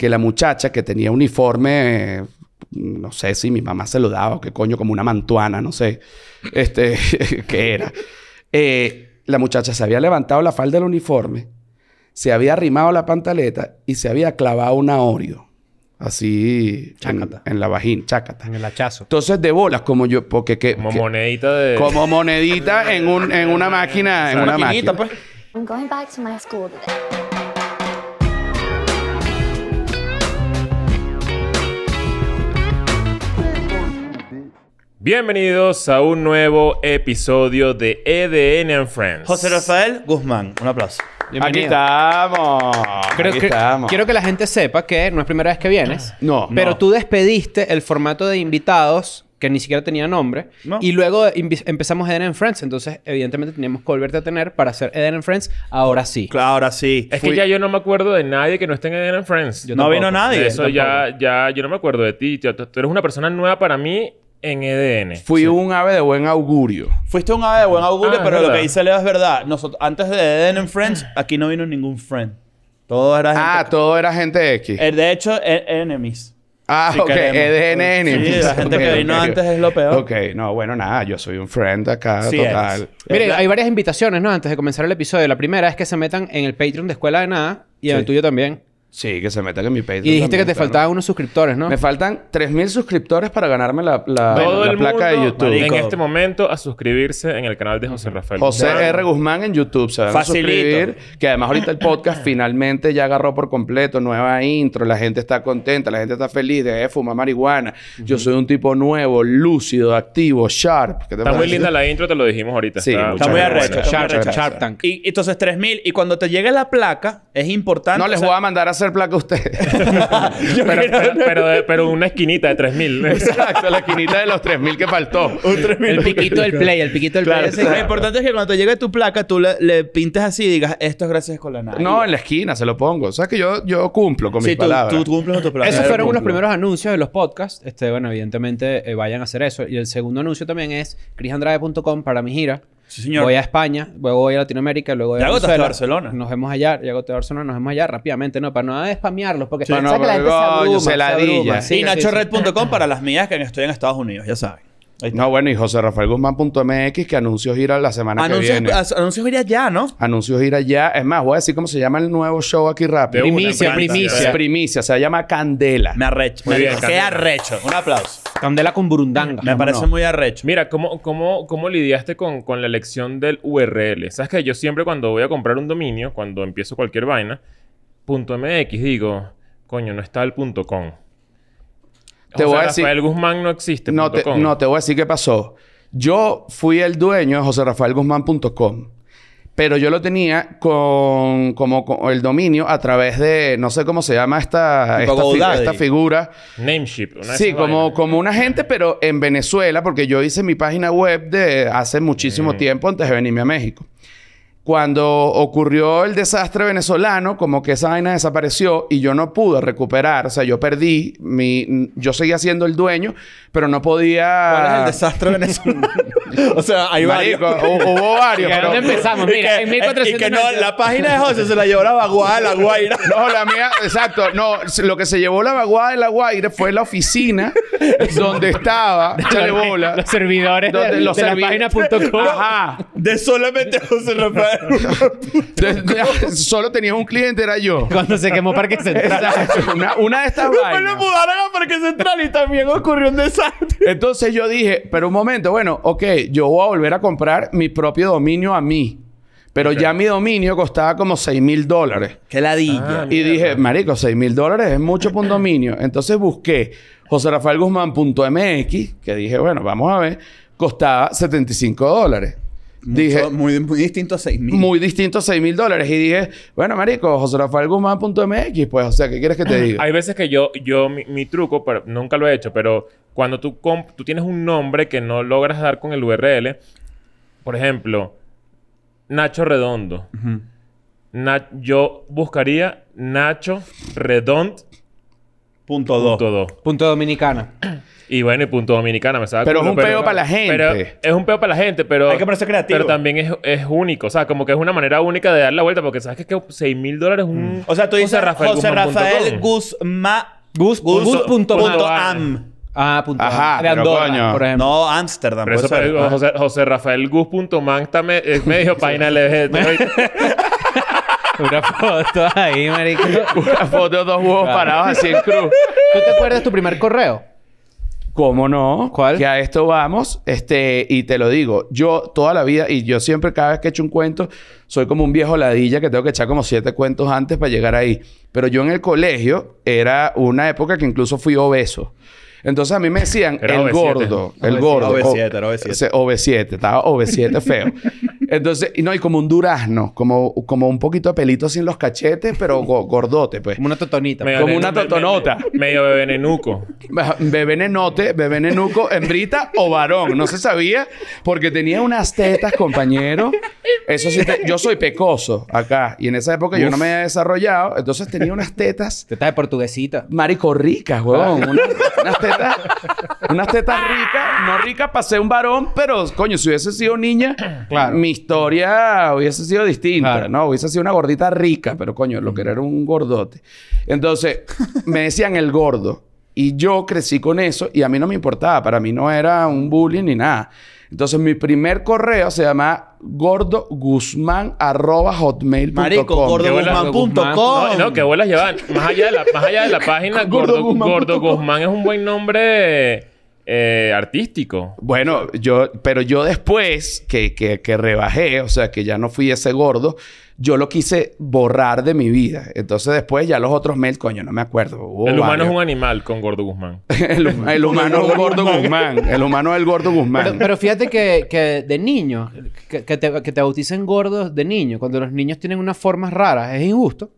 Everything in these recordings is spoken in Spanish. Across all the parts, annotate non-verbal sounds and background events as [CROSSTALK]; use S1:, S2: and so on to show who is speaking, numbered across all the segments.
S1: que la muchacha que tenía uniforme, no sé si mi mamá se lo daba o qué coño, como una mantuana, no sé, este, [LAUGHS] qué era. Eh, la muchacha se había levantado la falda del uniforme, se había arrimado la pantaleta y se había clavado una Oreo. Así en, en, la vagina, chácata. En el hachazo. Entonces, de bolas, como yo, porque que. Como monedita de. Como monedita en, un, en una máquina. en una
S2: pues.
S3: I'm going back to my school
S4: Bienvenidos a un nuevo episodio de EDN and Friends. José Rafael
S2: Guzmán, un aplauso.
S4: Aquí estamos. Aquí estamos. Quiero
S2: que la gente sepa
S3: que no es primera vez que vienes. Ah. No. Pero tú despediste el formato de invitados que ni siquiera tenía nombre. No. Y luego empezamos Eden and Friends. Entonces, evidentemente, teníamos que volverte a tener para hacer
S4: Eden and Friends ahora sí. Claro, ahora sí. Es que ya yo no me acuerdo de nadie que no esté en Eden and Friends. no vino nadie. Eso ya, ya yo no me acuerdo de ti. Tú eres una persona nueva para mí en EDN. Fui
S1: un ave de buen augurio. Fuiste un ave de buen ah, augurio, pero lo que
S4: dice Leo es verdad. Nosotros,
S2: antes de EDN en Friends, aquí no vino ningún friend. Todo era gente. Ah, todo era gente X. Eh, de hecho, e-, enemies. Ah, ok. EDN e enemies. Sí, la gente que vino antes es lo
S1: peor. Ok, no, bueno, nada. Yo soy un friend acá, total.
S2: hay
S3: varias invitaciones, ¿no? Antes de comenzar el episodio. La primera es que se metan en el Patreon de Escuela de Nada y en el tuyo
S1: también. Sí, que se meta en
S3: mi
S4: Patreon. Y dijiste que te faltaban
S1: unos suscriptores, ¿no? Me faltan 3.000 suscriptores para ganarme la,
S3: la,
S4: placa de YouTube. En este momento, a suscribirse en el canal de José Rafael José R. Guzmán en YouTube.
S1: Se van Que además ahorita el podcast finalmente ya agarró por completo. Nueva intro. La gente está contenta. La gente está feliz. de eh, fumar marihuana. Yo soy un tipo nuevo, lúcido, activo, sharp. está muy linda la
S4: intro. Te lo dijimos ahorita. Sí, está, muy arrecho. Sharp, sharp, Tank.
S2: Y entonces 3.000. Y cuando te llegue la placa, es importante... No les voy a
S4: mandar a ...hacer placa usted. [LAUGHS] pero, eh, pero, una esquinita de 3000. Exacto, la esquinita de los 3.000 que faltó. El piquito del play, el piquito del play. Lo importante
S2: es que cuando te llegue tu placa, tú le, pintes así y digas, esto es gracias con la nave. No,
S1: en la esquina se lo pongo. O sea que yo, yo cumplo con mis sí, tú, cumples con tu placa. Esos fueron unos
S3: primeros anuncios de los podcasts. Este, bueno, evidentemente eh, vayan a hacer eso. Y el segundo anuncio también es chrisandrade.com para mi gira. Sí, señor. Voy a España, luego voy a Latinoamérica, luego voy a Venezuela. Hasta Barcelona. Nos vemos allá, llego a Barcelona, nos vemos allá rápidamente, ¿no? Para no despamearlos porque sí, que la gente se abruma, oh, se, la se sí, y
S2: nachored.com para las mías que estoy en Estados Unidos, ya saben.
S1: No, bueno, y José Rafael Guzmán.mx que anunció irá la semana que viene.
S2: Anuncios gira ya, ¿no?
S1: Anuncios ir ya. Es más, voy a decir cómo se llama el nuevo show aquí rápido. Primicia, primicia. Primicia, se llama Candela. Me arrecho. Muy Qué
S4: arrecho. Un aplauso.
S1: Candela con Burundanga. Me parece
S4: muy arrecho. Mira, ¿cómo, cómo, cómo lidiaste con, con la elección del URL? Sabes que yo siempre cuando voy a comprar un dominio, cuando empiezo cualquier vaina, punto .mx digo, coño, no está el punto .com te voy a decir. Rafael Guzmán no existe. No te, voy
S1: a decir qué pasó. Yo fui el dueño de Guzmán.com. Pero yo lo tenía con, como el dominio a través de, no sé cómo se llama esta, esta, esta figura.
S4: Nameship. Una sí, como,
S1: como una gente, pero en Venezuela, porque yo hice mi página web de hace muchísimo mm. tiempo antes de venirme a México cuando ocurrió el desastre venezolano, como que esa vaina desapareció y yo no pude recuperar, o sea, yo perdí, mi, yo seguía siendo el dueño, pero no podía... ¿Cuál es el
S2: desastre [LAUGHS] venezolano? o sea, hay varios. hubo varios. ¿Dónde empezamos? Mira, en 1400... Y que no, la página de José se la llevó la vaguada de la Guaira.
S1: [LAUGHS] no, la mía, exacto, no, lo que se llevó la vaguada de la Guaira fue la oficina donde estaba, De [LAUGHS] bola. Los servidores de, los de la página.com. Ajá. De solamente José Rafael [LAUGHS] Solo tenías un cliente, era yo. Cuando se quemó Parque Central. Una, de estas Después lo mudaron a Parque Central y también ocurrió
S4: un desastre.
S1: Entonces yo dije, pero un momento, bueno, ok, yo voy a volver a comprar mi propio dominio a mí. Pero ya mi dominio costaba como 6 mil dólares. ¡Qué ladilla! Ah, y dije, marico, 6 mil dólares es mucho por un dominio. Entonces busqué joserafaelguzmán.mx, que dije, bueno, vamos a ver, costaba 75 dólares dije,
S2: muy, muy, distinto a 6
S1: mil. Muy distinto a 6 mil dólares. Y dije, bueno, marico, José Rafael Guzmán.mx, pues, o sea, ¿qué quieres que te [CLEARS THROAT] diga? Hay
S4: veces que yo, yo mi, truco, pero nunca lo he hecho, pero cuando tú, tú tienes un nombre que no logras dar con el URL, por ejemplo, Nacho Redondo. yo buscaría Nacho Redond. Punto, dominicana. [CLEARS THROAT] Y bueno, y punto dominicana, me sabe. Pero es un pero, peo para la gente. es un peo para la gente, pero. Hay que ponerse creativo. Pero también es, es, único. O sea, como que es una manera única de dar la vuelta, porque sabes que, que 6 mil dólares es un. Mm. O sea, tú dices José Rafael, José Rafael
S2: Guzmán. punto, am.
S4: Ah, punto Ajá, de Andorra, por ejemplo. No, Amsterdam. Pero eso, ah. José, Rafael está me, es medio [LAUGHS] página [LAUGHS] Una foto ahí, marico. [LAUGHS] Una foto de dos huevos parados
S3: así en cruz. ¿Tú te acuerdas tu
S1: primer correo? ¿Cómo no? ¿Cuál? Que a esto vamos, este, y te lo digo, yo toda la vida, y yo siempre cada vez que echo un cuento, soy como un viejo ladilla que tengo que echar como siete cuentos antes para llegar ahí. Pero yo en el colegio era una época que incluso fui obeso. Entonces a mí me decían el gordo, el gordo. OB7, OB7. Estaba OB7 feo. [LAUGHS] Entonces, no, y como un durazno, como, como un poquito de pelitos sin los cachetes, pero gordote, pues. Como una totonita. como una totonota. medio bebenenuco. [LAUGHS] Bebenenote, bebenenuco, hembrita o varón. No se sabía porque tenía unas tetas, compañero. Eso sí, yo soy pecoso acá. Y en esa época yo no me había desarrollado. Entonces tenía unas tetas. Tetas de portuguesita. Marico ricas, weón. Ah. unas tetas. Unas tetas ricas. No ricas pasé un varón, pero coño, si hubiese sido niña, claro. hija historia hubiese sido distinta, ¿no? Hubiese sido una gordita rica, pero coño, lo que era un gordote. Entonces, me decían el gordo. Y yo crecí con eso y a mí no me importaba. Para mí no era un bullying ni nada. Entonces, mi primer correo se llama gordoguzman.hotmail.com. Marico, gordoguzman.com. No,
S4: que vuelas llevar. Más allá de la, de la [LAUGHS] página, Gordo, Gordo Guzmán es un buen nombre eh, artístico.
S1: Bueno, yo, pero yo después que, que, que, rebajé, o sea, que ya no fui ese gordo, yo lo quise borrar de mi vida. Entonces después ya los otros mails, coño, no me acuerdo.
S4: el humano es un animal con Gordo Guzmán. [LAUGHS] el, humano es Gordo Guzmán. El humano es el Gordo Guzmán.
S3: Pero, fíjate que, que, de niño, que, te, que te bauticen gordos de niño, cuando los niños tienen unas formas raras, es injusto.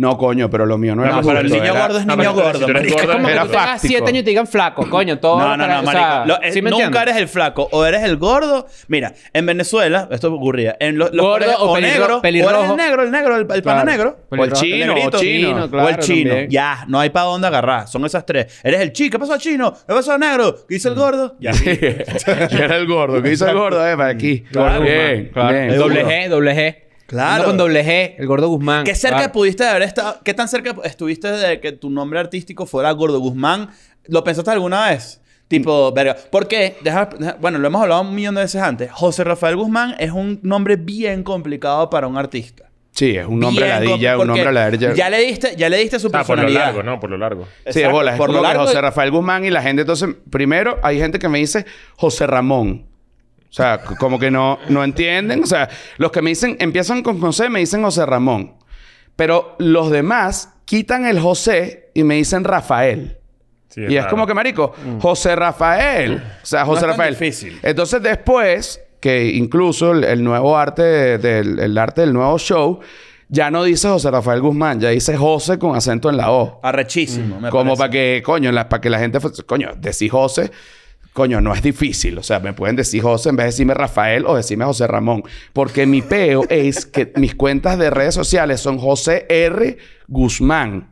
S1: No, coño, pero lo mío no,
S3: era No, pero el niño gordo es niño gordo. Es como que tú tengas siete años y te digan flaco, coño. Todo No, no, no, marica. Eh, nunca
S2: eres el flaco o eres el gordo. Mira, en Venezuela, esto ocurría. En los Gordo o negro. pelirrojo. O eres el negro, el negro, el, pano pana negro. O el chino, o chino. claro, o el chino. Ya, no hay para dónde agarrar. Son esas tres. Eres el chico. ¿Qué pasó, chino? ¿Qué pasó, negro? ¿Qué hizo el mm. gordo? Ya. ¿Qué [LAUGHS] era el gordo. ¿Qué hizo el gordo?
S1: Eh, para aquí.
S3: Claro, claro. Doble G,
S2: doble G. Claro. con doble G,
S3: el Gordo Guzmán. ¿Qué cerca
S2: pudiste haber estado? ¿Qué tan cerca estuviste de que tu nombre artístico fuera Gordo Guzmán? ¿Lo pensaste alguna vez? Tipo, mm. verga. Porque, bueno, lo hemos hablado un millón de veces antes. José Rafael Guzmán es un nombre bien complicado para un artista. Sí, es un nombre ladilla, un nombre Ya le diste, ya le diste su ah, por lo largo, ¿no?
S4: Por lo largo.
S1: sí, bola. Es por lo largo José Rafael Guzmán y la gente, entonces, primero, hay gente que me dice José Ramón. O sea, como que no, no entienden. O sea, los que me dicen, empiezan con José, me dicen José Ramón. Pero los demás quitan el José y me dicen Rafael. y es como que, marico, mm. José Rafael. O sea, José es Rafael. difícil. Entonces, después, que incluso el, nuevo arte, del, el arte del nuevo show, ya no dice José Rafael Guzmán, ya dice José con acento en la O. Arrechísimo. como para que, coño, para que la gente. Coño, decís José coño, no es difícil. O sea, me pueden decir José en vez de decirme Rafael o decirme José Ramón. Porque mi peo [LAUGHS] es que mis cuentas de redes sociales son José R. Guzmán.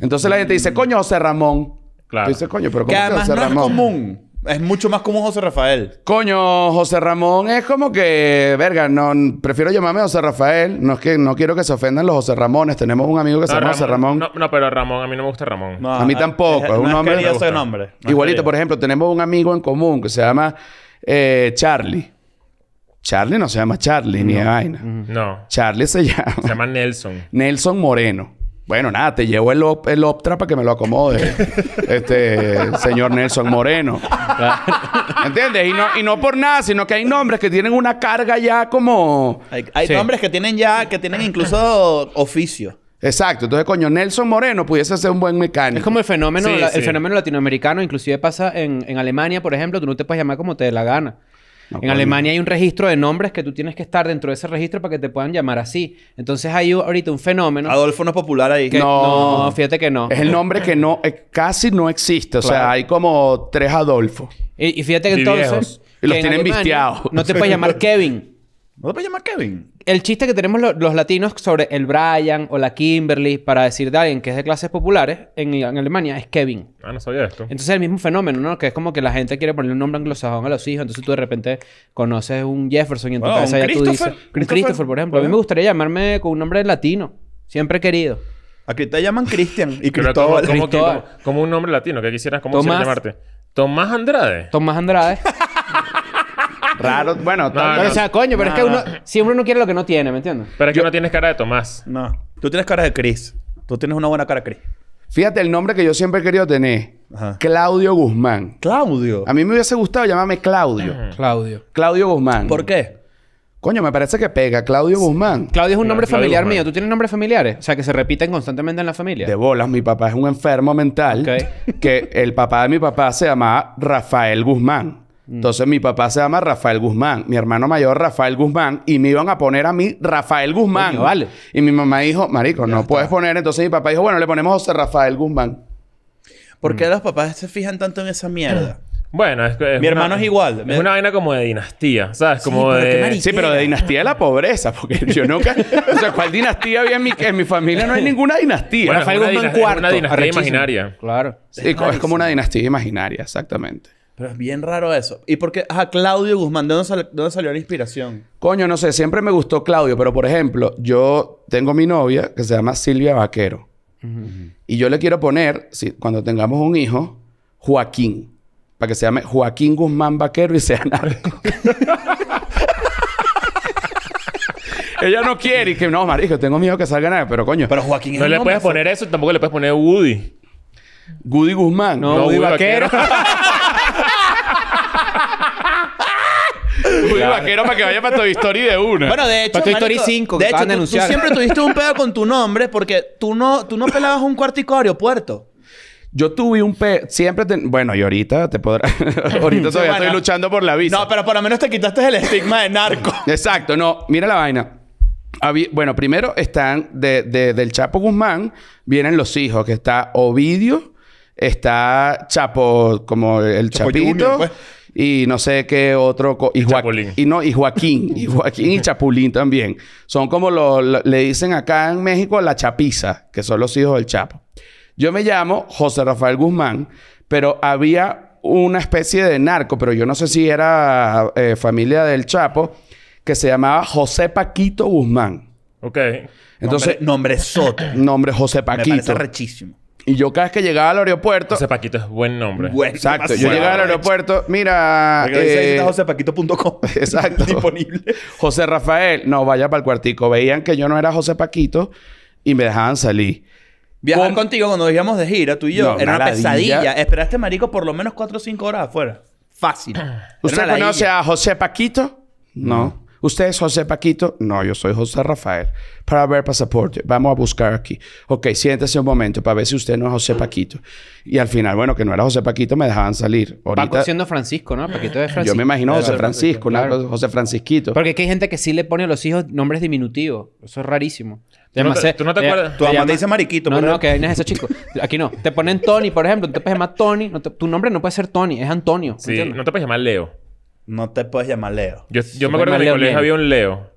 S1: Entonces la gente dice, coño, José Ramón. Claro. Dice, coño, pero ¿cómo que no común. Es mucho más como José Rafael. Coño, José Ramón es como que, verga, no, prefiero llamarme José Rafael. No es que no quiero que se ofendan los José Ramones. Tenemos un amigo que se llama José Ramón. No,
S4: no, pero Ramón, a mí no me gusta Ramón. a mí tampoco. Es, un nombre. Igualito,
S1: por ejemplo, tenemos un amigo en común que se llama eh, Charlie. Charlie no se llama Charlie, ni de vaina. No. Charlie se llama. Se
S4: llama Nelson.
S1: [LAUGHS] Nelson Moreno. Bueno, nada, te llevo el, el Optra para que me lo acomode. [LAUGHS] este señor Nelson Moreno. ¿Entiendes? Y no, y no por nada, sino que hay nombres que tienen una carga ya como. Hay, nombres que tienen ya, que tienen incluso oficio. Exacto, entonces coño, Nelson Moreno pudiese ser un buen mecánico. Es como el fenómeno, el
S3: fenómeno latinoamericano, inclusive pasa en, en Alemania, por ejemplo, tú no te puedes llamar como te dé la gana en Alemania hay un registro de nombres que tú tienes que estar dentro de ese registro para que te puedan llamar así. Entonces hay ahorita un fenómeno. Adolfo no es popular ahí. no. fíjate que no. Es el nombre
S1: que no, eh, casi no existe. O sea, hay como tres Adolfo.
S3: Y, fíjate que entonces. Y los tienen Alemania, No te puedes llamar [LAUGHS]
S2: Kevin. ¿No te puedes llamar Kevin?
S1: El chiste que
S3: tenemos los latinos sobre el Brian o la Kimberly para decir de alguien que es de clases populares en, en, Alemania es Kevin. Ah,
S4: no sabía esto. Entonces
S3: es el mismo fenómeno, ¿no? Que es como que la gente quiere ponerle un nombre anglosajón a los hijos. Entonces tú de repente conoces un Jefferson y en tu cabeza ya tú dices... Christopher, Christopher por ejemplo. A mí me gustaría llamarme con un nombre latino. Siempre querido.
S2: Aquí te llaman Cristian y [LAUGHS] Cristóbal.
S4: Como, un nombre latino que quisieras... ¿Cómo quisieras llamarte? Tomás Andrade. Tomás Andrade. Raro, bueno, o sea, coño, pero es que uno siempre uno quiere lo que no tiene, ¿me entiendes?
S2: Pero es que uno no tienes cara de Tomás. No. Tú tienes cara de Cris. Tú tienes una buena cara, Cris. Fíjate
S1: el nombre que yo siempre he querido tener. Claudio Guzmán. Claudio. A mí me hubiese gustado llamarme Claudio. Claudio. Claudio Guzmán. ¿Por qué? Coño, me parece que pega. Claudio Guzmán.
S3: Claudio es un nombre familiar mío. ¿Tú tienes nombres familiares? O sea, que se repiten constantemente en la
S1: familia. De bolas, mi papá es un enfermo mental. Ok. Que el papá de mi papá se llamaba Rafael Guzmán. Mm. Entonces mi papá se llama Rafael Guzmán, mi hermano mayor Rafael Guzmán, y me iban a poner a mí Rafael Guzmán. vale. Y mi mamá dijo, Marico, no puedes poner. Entonces mi papá dijo, bueno, le ponemos José Rafael Guzmán.
S2: ¿Por qué mm. los papás se fijan tanto en esa mierda? [CLEARS THROAT]
S4: Bueno, es mi hermano es igual. Es una vaina como de dinastía, ¿sabes? Como sí, pero de. dinastía de la pobreza, porque yo nunca. o
S1: sea, ¿cuál dinastía había en mi, mi familia? No hay ninguna dinastía. Rafael Guzmán cuarto. una dinastía imaginaria. Claro. Sí, es, como una dinastía imaginaria, exactamente.
S2: Pero es bien raro eso. ¿Y por qué? Ajá, Claudio Guzmán, ¿de dónde, salió la inspiración?
S1: Coño, no sé, siempre me gustó Claudio, pero por ejemplo, yo tengo mi novia que se llama Silvia Vaquero. Y yo le quiero poner, si, cuando tengamos un hijo, Joaquín. Para que se llame Joaquín Guzmán Vaquero y sea narco. [LAUGHS] Ella no quiere y que no, marico, tengo miedo que salga nada, pero coño. Pero Joaquín No, no le puedes poner eso, y tampoco le puedes poner Woody. Woody Guzmán. No, Woody, vaquero. [LAUGHS]
S4: un Vaquero para que vaya para Toy Story de una. Bueno, de hecho. Para Toy de hecho, tú, siempre tuviste
S2: un pedo con tu nombre porque tú no, tú no pelabas un cuartico de aeropuerto.
S1: Yo tuve un pe... Siempre... Bueno, y ahorita te podrás... [LAUGHS] ahorita [LAUGHS] todavía estoy
S2: luchando por la visa. No, pero por lo menos te quitaste el estigma de narco.
S1: [LAUGHS] Exacto, no. Mira la vaina. bueno, primero están de, del Chapo Guzmán, vienen los hijos, que está Ovidio, está Chapo, como el Chapito, pues y no sé qué otro. Y, Chapulín. y no, y Joaquín. y Joaquín y Chapulín también. Son como lo, le dicen acá en México la chapiza, que son los hijos del Chapo. Yo me llamo José Rafael Guzmán, pero había una especie de narco, pero yo no sé si era eh, familia del Chapo, que se llamaba José Paquito Guzmán.
S2: Ok. Entonces, nombre, nombre Soto. Nombre
S1: José Paquito. Me parece
S2: rechísimo.
S4: Y yo cada vez que llegaba al aeropuerto... José Paquito es buen nombre. exacto. Yo llegaba al aeropuerto,
S1: mira... Eh, está
S2: josepaquito.com. [LAUGHS] Exacto. disponible.
S1: José Rafael, no, vaya para el cuartico. Veían que yo no era José Paquito y me dejaban salir.
S2: Viajar contigo cuando íbamos de gira, tú y yo, era una pesadilla. Esperaste, marico, por lo menos 4 o 5 horas afuera. Fácil. ¿Usted conoce a José
S1: Paquito? No. ¿Usted es José Paquito? No, yo soy José Rafael. Para ver pasaporte, vamos a buscar aquí. Ok, siéntese un momento para ver si usted no es José Paquito. Y al final, bueno, que no era José Paquito, me dejaban salir. Ahorita, Paco siendo
S3: Francisco, ¿no? Paquito de Francisco. Yo me imagino José Francisco,
S1: José Francisquito. Porque
S3: aquí hay gente que sí le pone a los hijos nombres diminutivos. Eso es rarísimo. Tú no, te, eh, acuerdas. Eh, tu mamá dice mariquito. No, no, que no es chico. Aquí no. Te ponen Tony, por ejemplo. No te puedes llamar Tony. tu nombre no puede ser Tony. Es Antonio. Sí, no
S4: te puedes llamar Leo no te puedes llamar Leo. Yo, me acuerdo que en mi colegio había un Leo.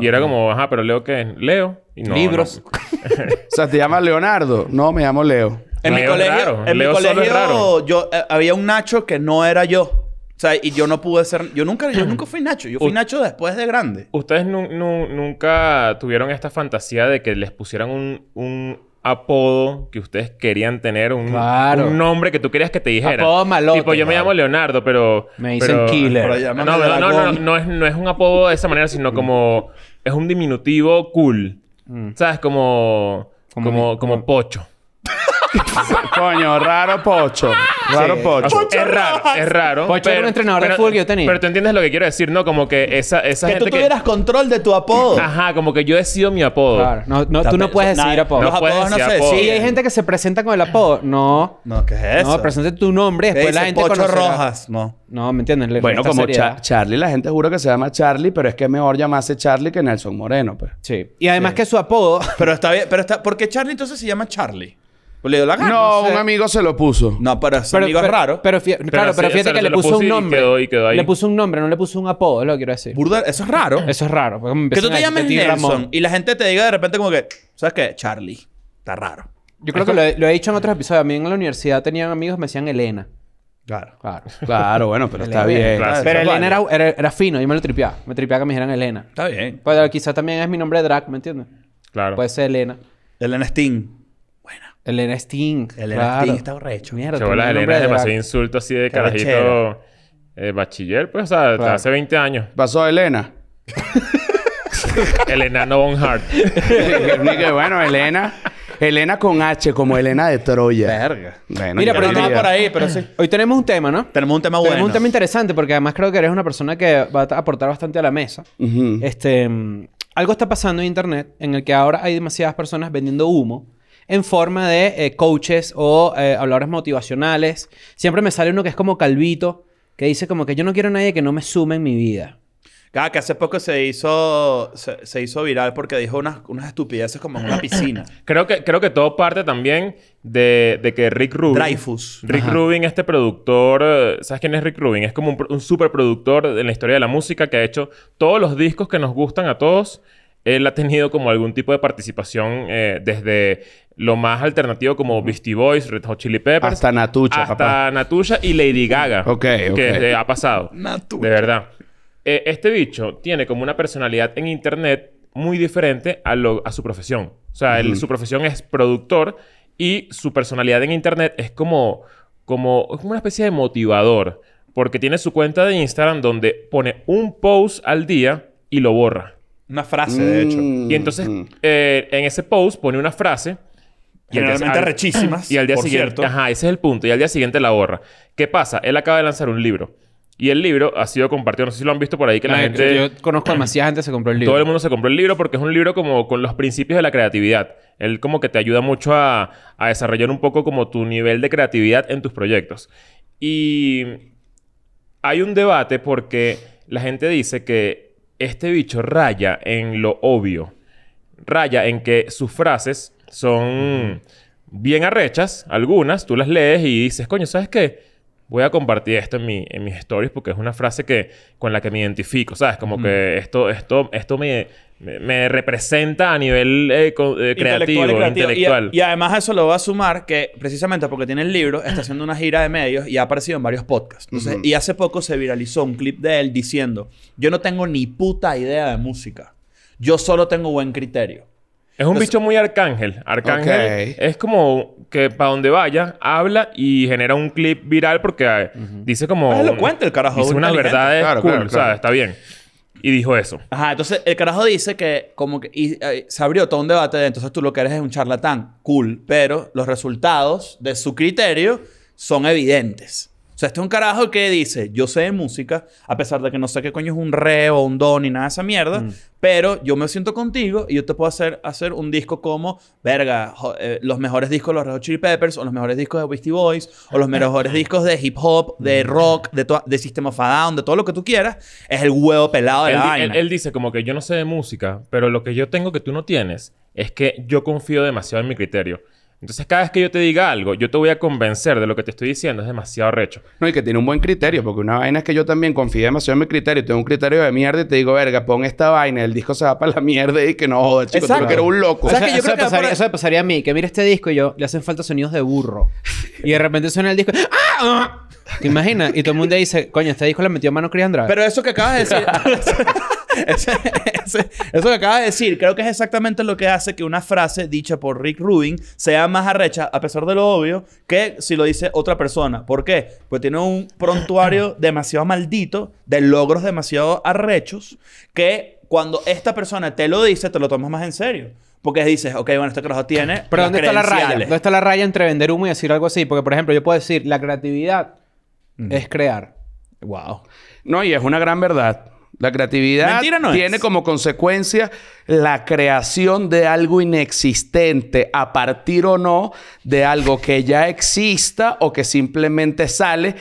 S4: y era como, ajá, pero Leo qué es? Leo. Y Libros.
S2: [LAUGHS]
S1: o sea, te llamas Leonardo. No, me llamo Leo.
S2: En
S4: mi
S1: colegio,
S2: En mi colegio yo eh, había un Nacho que no era yo. O sea, y yo no
S4: pude ser... Yo nunca, nunca fui Nacho. Yo fui Nacho después de grande. ¿Ustedes nunca tuvieron esta fantasía de que les pusieran un apodo que ustedes querían tener, un, nombre que tú querías que te dijera. Apodo malote. Tipo, yo me llamo Leonardo, pero... Me dicen killer. no, no, no, no, es, un apodo de esa manera, sino como... Es un diminutivo cool. Mm. ¿Sabes? Como, como, como pocho. Coño, raro Pocho. Raro Pocho. es raro, es raro. Pocho era un entrenador de fútbol que yo tenía. Pero tú entiendes lo que quiero decir, ¿no? Como que esa, esa Que tú tuvieras control de tu apodo. Ajá, como que yo decido mi apodo. Claro. No, no, tú no puedes decir apodo. Los apodos no se Sí, hay
S3: gente que se presenta con el apodo.
S1: No. No, ¿qué es eso? No, presente
S3: tu nombre. Después la gente Pocho Rojas. No. No, ¿me entiendes? Bueno,
S1: como Charlie, la gente juro que se llama Charlie, pero es que es mejor llamarse Charlie que Nelson Moreno, pues. Sí.
S2: Y además que su apodo... Pero está bien. Pero está... ¿Por qué Charlie entonces se llama Charlie? Pues no, un amigo se lo puso. No, pero su amigo es raro. Pero, claro, pero fíjate que le puso un nombre. Le
S3: puso un nombre, no le puso un apodo, lo que quiero decir. Burda- eso es raro. Eso es raro. Pues, que tú te llames Nelson
S2: y la gente te diga de repente como que, ¿sabes qué? Charlie. Está raro.
S3: Yo creo que lo he, dicho en otros episodios. A mí en la universidad tenían amigos que me decían Elena.
S2: Claro. Claro. [LAUGHS] Claro, bueno, pero está bien.
S1: Pero Elena
S3: era, era- fino. Yo me lo tripeaba. Me tripeaba que me dijeran Elena. Está bien. Pero pues, quizás también es mi nombre de drag, ¿me entiendes? Claro. Puede ser Elena. Elena Sting. Elena Sting. Elena Sting, está
S4: recho. Mierda. Chabola, Elena. era demasiado insulto así de carajito eh, bachiller, pues, o sea, hace 20 años. [LAUGHS] Pasó a Elena. [LAUGHS] Elena no Hart. bueno, Elena.
S1: Elena con H, como Elena de Troya. Verga. Mira, pero no estaba por ahí, pero
S3: sí. Hoy tenemos un tema, ¿no? Tenemos un tema bueno. Tenemos un tema interesante porque además creo que eres una persona que va a aportar bastante a la mesa. Este... Mm, algo está pasando en internet en el que ahora hay demasiadas personas vendiendo humo en forma de eh, coaches o eh, habladores motivacionales. Siempre me sale uno que es como Calvito, que dice como que yo no quiero a nadie que no me sume en mi vida.
S2: Claro que hace poco se hizo, se, hizo viral porque dijo unas, unas estupideces como en una piscina.
S4: [LAUGHS] creo, que, creo que todo parte también de, de que Rick Rubin... Dreyfus. Rick Rubin, este productor... Eh, ¿Sabes quién es Rick Rubin? Es como un, un superproductor en la historia de la música que ha hecho todos los discos que nos gustan a todos él ha tenido como algún tipo de participación eh, desde lo más alternativo como Beastie Boys, Red Hot Chili Peppers. Hasta Natucha, Hasta Natucha y Lady Gaga. ok, Que ha pasado. Natucha. De verdad. Eh, este bicho tiene como una personalidad en internet muy diferente a, a su profesión. O sea, su profesión es productor y su personalidad en internet es como, como una especie de motivador. Porque tiene su cuenta de Instagram donde pone un post al día y lo borra. Una frase, de hecho. Mm, y entonces, mm. eh, en ese post pone una frase. Generalmente rechísimas. Y al día siguiente. Ajá, ese es el punto. Y al día siguiente la borra. ¿Qué pasa? Él acaba de lanzar un libro. Y el libro ha sido compartido. No sé si lo han visto por ahí que la, Yo conozco a demasiada
S3: gente que se compró el libro. Todo el
S4: mundo se compró el libro porque es un libro como con los principios de la creatividad. Él como que te ayuda mucho a, a desarrollar un poco como tu nivel de creatividad en tus proyectos. Y hay un debate porque la gente dice que este bicho raya en lo obvio. Raya en que sus frases son bien arrechas, algunas, tú las lees y dices, coño, ¿sabes qué? Voy a compartir esto en, mis stories porque es una frase que, con la que me identifico, ¿sabes? Como que esto, esto, esto me, me, representa a nivel eh, eh, creativo, intelectual. Y,
S2: además a eso lo va a sumar que precisamente porque tiene el libro, está haciendo una gira de medios y ha aparecido en varios podcasts. Y hace poco se viralizó un clip de él diciendo, yo no tengo ni puta idea de música, yo solo tengo buen
S4: criterio. Es un bicho muy arcángel. Arcángel es como que para donde vaya, habla y genera un clip viral porque eh, dice como... Es lo cuenta el carajo. Dice una verdad cool, está bien. Y dijo eso. Ajá, entonces el carajo
S2: dice que como que y, eh, se abrió todo un debate de entonces tú lo que eres es un charlatán, cool, pero los resultados de su criterio son evidentes. O sea, este es un carajo que dice, yo sé de música, a pesar de que no sé qué coño es un re o un don ni nada de esa mierda, mm. pero yo me siento contigo y yo te puedo hacer, hacer un disco como, verga, eh, los mejores discos de los Red Hot Chili Peppers, o los mejores discos de Beastie Boys, o los mejores [LAUGHS] discos de hip hop, de mm. rock, de, de System of de todo lo que tú quieras,
S4: es el huevo pelado de la vaina. él dice como que yo no sé de música, pero lo que yo tengo que tú no tienes es que yo confío demasiado en mi criterio. Entonces, cada vez que yo te diga algo, yo te voy a convencer de lo que te estoy diciendo, es demasiado recho. No, y que tiene un buen criterio, porque una vaina es que yo también confío
S1: demasiado en mi criterio, tengo un criterio de mierda y te digo, verga, pon esta vaina, el disco se va para la mierda y que no chico, que eres un loco. eso, creo me pasaría a mí, que mira este disco y yo, le hacen falta sonidos de
S3: burro. y de repente suena el disco, ¡ah! ¿Te imaginas? Y todo el mundo dice, coño, este disco le metió mano criandra.
S2: Pero eso que acabas de decir. [LAUGHS] eso que acaba de decir, creo que es exactamente lo que hace que una frase dicha por Rick Rubin sea más arrecha, a pesar de lo obvio, que si lo dice otra persona. ¿Por qué? Pues tiene un prontuario [CLEARS THROAT] demasiado maldito, de logros demasiado arrechos, que cuando esta persona te lo dice, te lo tomas más en serio. Porque dices, ok, bueno, este carajo tiene. [CLEARS THROAT] Pero ¿dónde está la raya? ¿Dónde
S3: está la raya entre vender humo y decir algo así? Porque, por ejemplo, yo puedo decir, la creatividad mm. es crear.
S2: Wow. No,
S1: y es una gran verdad. La creatividad tiene como consecuencia la creación de algo inexistente a partir o no de algo que ya exista o que simplemente sale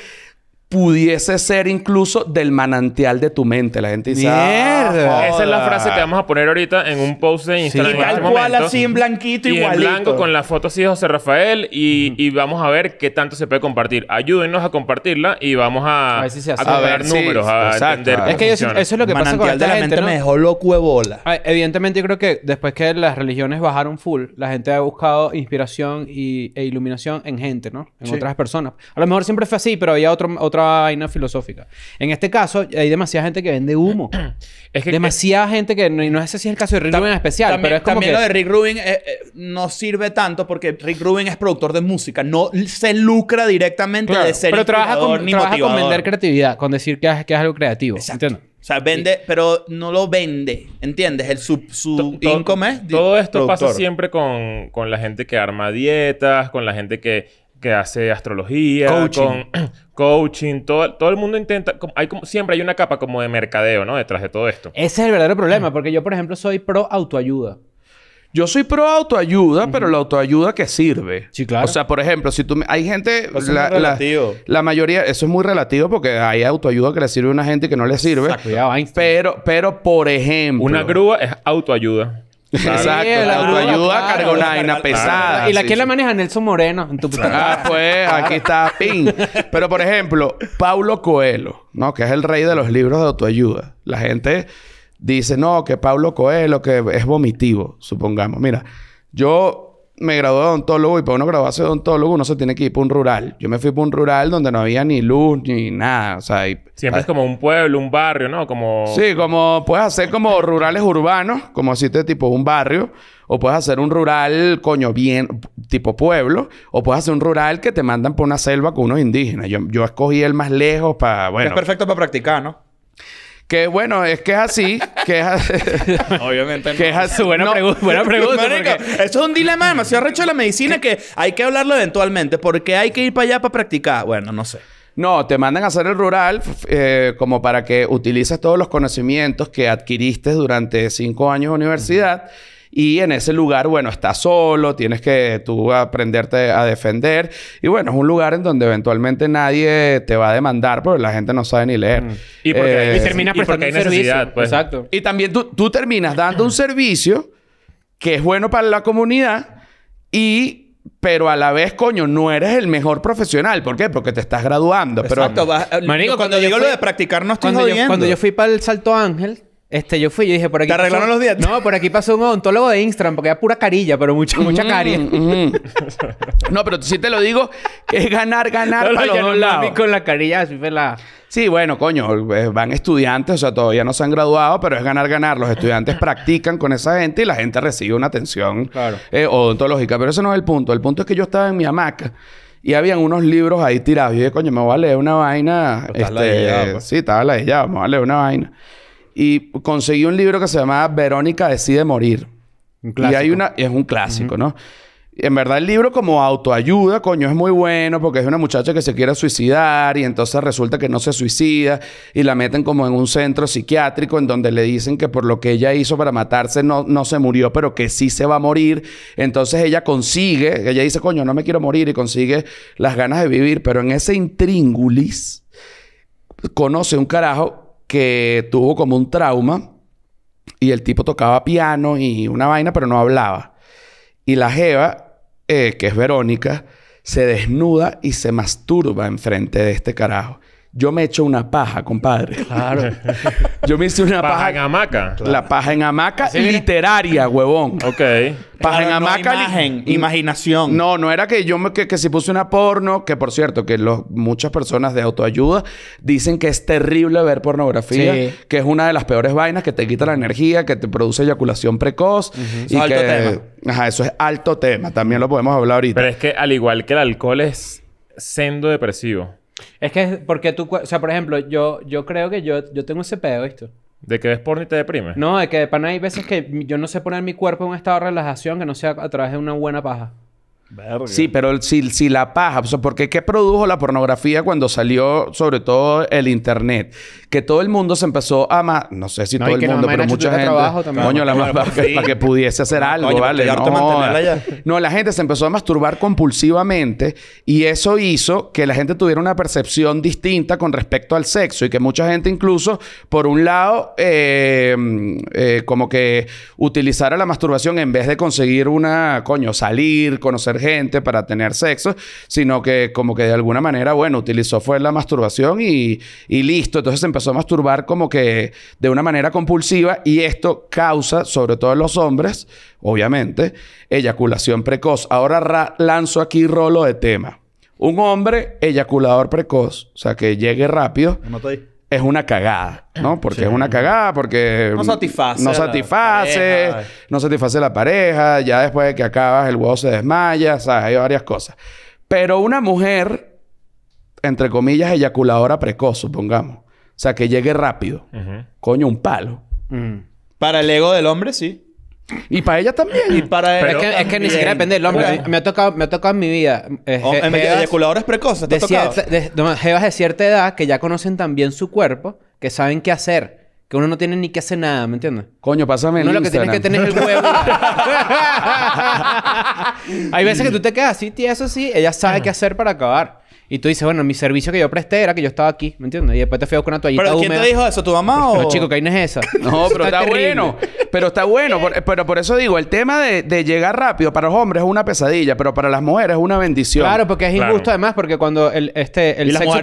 S1: pudiese ser incluso del manantial de tu mente. La gente dice, ah, Esa es la frase que
S4: vamos a poner ahorita en un post de Instagram. y tal este cual así en blanquito y en blanco con la foto así de José Rafael y, vamos a ver qué tanto se puede compartir. Ayúdenos a compartirla y vamos a, a ver números, Es que eso es lo que pasa con de la mente me
S3: dejó loco de bola. evidentemente yo creo que después que las religiones bajaron full, la gente ha buscado inspiración y, e iluminación en gente, ¿no? En otras personas. A lo mejor siempre fue así, pero había otro, otra vaina filosófica. En este caso, hay demasiada gente que vende humo. [CLEARS THROAT] es que demasiada gente que... No, no sé si es el caso de Rick Rubin en especial, pero es como También lo de Rick
S2: Rubin eh, eh, no sirve tanto porque Rick Rubin es productor de música. No se lucra directamente de ser Pero trabaja, con, trabaja con vender
S3: creatividad, con decir que, es algo
S4: creativo. Exacto. O sea, vende,
S2: pero no lo vende. ¿Entiendes? El sub, su income
S4: Todo esto pasa siempre con, con la gente que arma dietas, con la gente que que hace astrología, coaching, [CLEARS THROAT] coaching todo, todo el mundo intenta, hay como, siempre hay una capa como de mercadeo, ¿no? Detrás de todo esto. Ese
S3: es el verdadero problema, porque yo, por ejemplo, soy pro autoayuda.
S4: Yo soy pro autoayuda, pero la autoayuda que sirve. Sí, claro. O sea, por ejemplo, si tú... Hay gente... la,
S1: la, mayoría... Eso es muy relativo porque hay autoayuda que le sirve a una gente que no le sirve. Exacto. Pero, pero, por ejemplo...
S4: Una grúa es autoayuda.
S1: Exacto, la autoayuda carga una pesada. Y la que la maneja Nelson Moreno. [LAUGHS] Ah, pues aquí está pin. Pero por ejemplo, Paulo Coelho, ¿no? Que es el rey de los libros de autoayuda. La gente dice, no, que Paulo Coelho, que es vomitivo, supongamos. Mira, yo me gradué de odontólogo y para uno graduarse de odontólogo uno se tiene que ir para un rural. Yo me fui para un rural donde no había ni luz ni nada. O sea, Siempre es ah como
S4: un pueblo, un barrio, ¿no? Como... Sí, como puedes hacer como rurales urbanos,
S1: como de tipo un barrio, o puedes hacer un rural, coño, bien, tipo pueblo, o puedes hacer un rural que te mandan por una selva con unos indígenas. Yo, yo escogí el más lejos para, bueno... Es
S2: perfecto para practicar, ¿no? Que bueno, es que es así. Que es [LAUGHS] Obviamente. No. Que es así. Buena, pregunta buena pregunta. Eso es un dilema demasiado recho de la medicina que hay que hablarlo eventualmente. Porque hay que ir para allá para practicar. Bueno, no sé. No, te mandan a hacer el rural eh, como para
S1: que utilices todos los conocimientos que adquiriste durante cinco años de universidad. Y en ese lugar, bueno, estás solo, tienes que tú aprenderte a defender. Y bueno, es un lugar en donde eventualmente nadie te va a demandar porque la gente no sabe ni leer. Y porque, eh, y terminas pues, porque hay necesidad. Pues. Exacto. Y también tú, tú terminas dando un servicio que es bueno para la comunidad y pero a la vez, coño, no eres el mejor profesional. ¿Por qué? Porque te estás graduando. Exacto. Pero, cuando, llegó lo de practicar, no estoy cuando yo
S3: fui para el Salto
S1: Ángel, este, yo fui, yo dije, por aquí. ¿Te arreglaron los
S3: dientes? No, por aquí pasó un odontólogo de Instagram, porque era pura carilla, pero mucha, mucha mm, mm, mm.
S1: [LAUGHS] no, pero si te lo digo,
S4: que es ganar, ganar [LAUGHS] para los dos
S1: Con la carilla así la. Sí, bueno, coño, eh, van estudiantes, o sea, todavía no se han graduado, pero es ganar, ganar. Los estudiantes [LAUGHS] practican con esa gente y la gente recibe una atención eh, odontológica. Pero ese no es el punto. El punto es que yo estaba en mi hamaca. Y habían unos libros ahí tirados. Y yo dije, coño, me voy a leer una vaina. Pues, este, pues. Sí, estaba la ella, me voy a leer una vaina. Y conseguí un libro que se llama Verónica decide morir. Y hay una... es un clásico, ¿no? en verdad el libro como autoayuda, coño, es muy bueno porque es una muchacha que se quiere suicidar y entonces resulta que no se suicida y la meten como en un centro psiquiátrico en donde le dicen que por lo que ella hizo para matarse no, no se murió, pero que sí se va a morir. Entonces ella consigue, ella dice, coño, no me quiero morir y consigue las ganas de vivir, pero en ese intríngulis conoce un carajo que tuvo como un trauma y el tipo tocaba piano y una vaina, pero no hablaba. Y la Jeva, eh, que es Verónica, se desnuda y se masturba enfrente de este carajo. Yo me echo una paja, compadre. Claro. [LAUGHS] Yo me hice una paja. Paja en hamaca. La paja en hamaca literaria, huevón. Ok.
S2: Paja en hamaca. Mm. imaginación.
S1: No, no era que yo me, que, que si puse una porno, que por cierto, que los, muchas personas de autoayuda dicen que es terrible ver pornografía, que es una de las peores vainas, que te quita la energía, que te produce eyaculación precoz.
S4: y es alto tema. Ajá, eso es alto tema. También lo podemos hablar ahorita. Pero es que al igual que el alcohol es sendo depresivo.
S3: Es que porque tú, o sea, por ejemplo, yo, yo creo que yo, yo tengo ese pedo, ¿viste?
S4: ¿De que ves porno y te deprime?
S3: No, de que de pan hay veces que yo no sé poner mi cuerpo en un estado de relajación que no sea a través de una buena paja.
S4: Sí, pero si, si la paja, o
S1: sea, porque ¿qué produjo la pornografía cuando salió sobre todo el internet? Que todo el mundo se empezó a no sé si todo el mundo, pero mucha gente, coño, la más para, que pudiese hacer algo, ¿vale? No, la gente se empezó a masturbar compulsivamente y eso hizo que la gente tuviera una percepción distinta con respecto al sexo y que mucha gente incluso, por un lado, eh, eh, como que utilizara la masturbación en vez de conseguir una, coño, salir, conocer gente para tener sexo, sino que como que de alguna manera, bueno, utilizó fue la masturbación y, listo. Entonces empezó a masturbar como que de una manera compulsiva y esto causa, sobre todo en los hombres, obviamente, eyaculación precoz. Ahora lanzo aquí rolo de tema. Un hombre eyaculador precoz, o sea, que llegue rápido es una cagada, ¿no? Ah, porque es una cagada, porque... No mm, satisface. No satisface, no satisface la pareja, ya después de que acabas el huevo se desmaya, sea, Hay varias cosas. Pero una mujer, entre comillas, eyaculadora precoz, supongamos. O sea, que llegue rápido. Coño, un palo.
S2: Mm. Para el ego del hombre, sí. Y para ella también. Y para pero, es, que, es que ni siquiera depende del hombre.
S3: Me ha tocado, me ha tocado en mi vida.
S2: Eh, oh, en precoces, ¿te de, ha tocado?
S3: de, de cierta edad que ya conocen también su cuerpo, que saben qué hacer que uno no tiene ni que hacer nada, ¿me entiendes? Coño, pásame el No, lo que tienes que tener es el
S2: huevo. [LAUGHS]
S3: Hay veces que tú te quedas así, tía, eso sí, ella sabe qué hacer para acabar. Y tú dices, bueno, mi servicio que yo presté era que yo estaba aquí, ¿me entiendes? Y después te fui con una toallita ¿Pero quién te dijo eso?
S1: ¿Tu mamá o...? No, chico, que ahí no es esa. [LAUGHS] No, pero está, bueno. Pero está bueno. pero por eso digo, el tema de, llegar rápido para los hombres es una pesadilla, pero para las mujeres es una bendición. Claro, porque es injusto además, porque cuando el, este, el sexo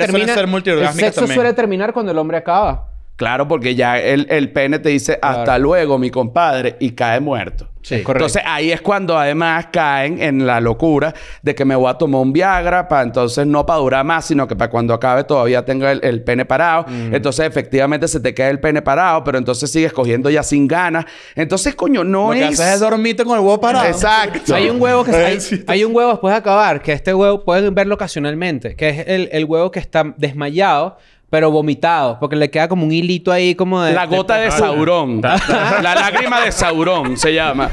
S1: el suele
S3: terminar cuando el hombre acaba.
S1: Claro, porque ya el, pene te dice hasta luego, mi compadre, y cae muerto. Sí, entonces ahí es cuando además caen en la locura de que me voy a tomar un Viagra para entonces no para durar más, sino que para cuando acabe todavía tenga el, pene parado. Mm. Entonces efectivamente se te queda el pene parado, pero entonces sigues cogiendo ya sin ganas. Entonces, coño, no es... haces con
S2: el huevo parado. Exacto. hay un huevo que hay,
S1: [LAUGHS] hay, un huevo después de acabar, que este huevo ...puedes verlo
S3: ocasionalmente, que es el, el huevo que está desmayado pero vomitado, porque le queda como un hilito ahí como de... La gota de, Saurón.
S1: [LAUGHS] la lágrima de Saurón se llama.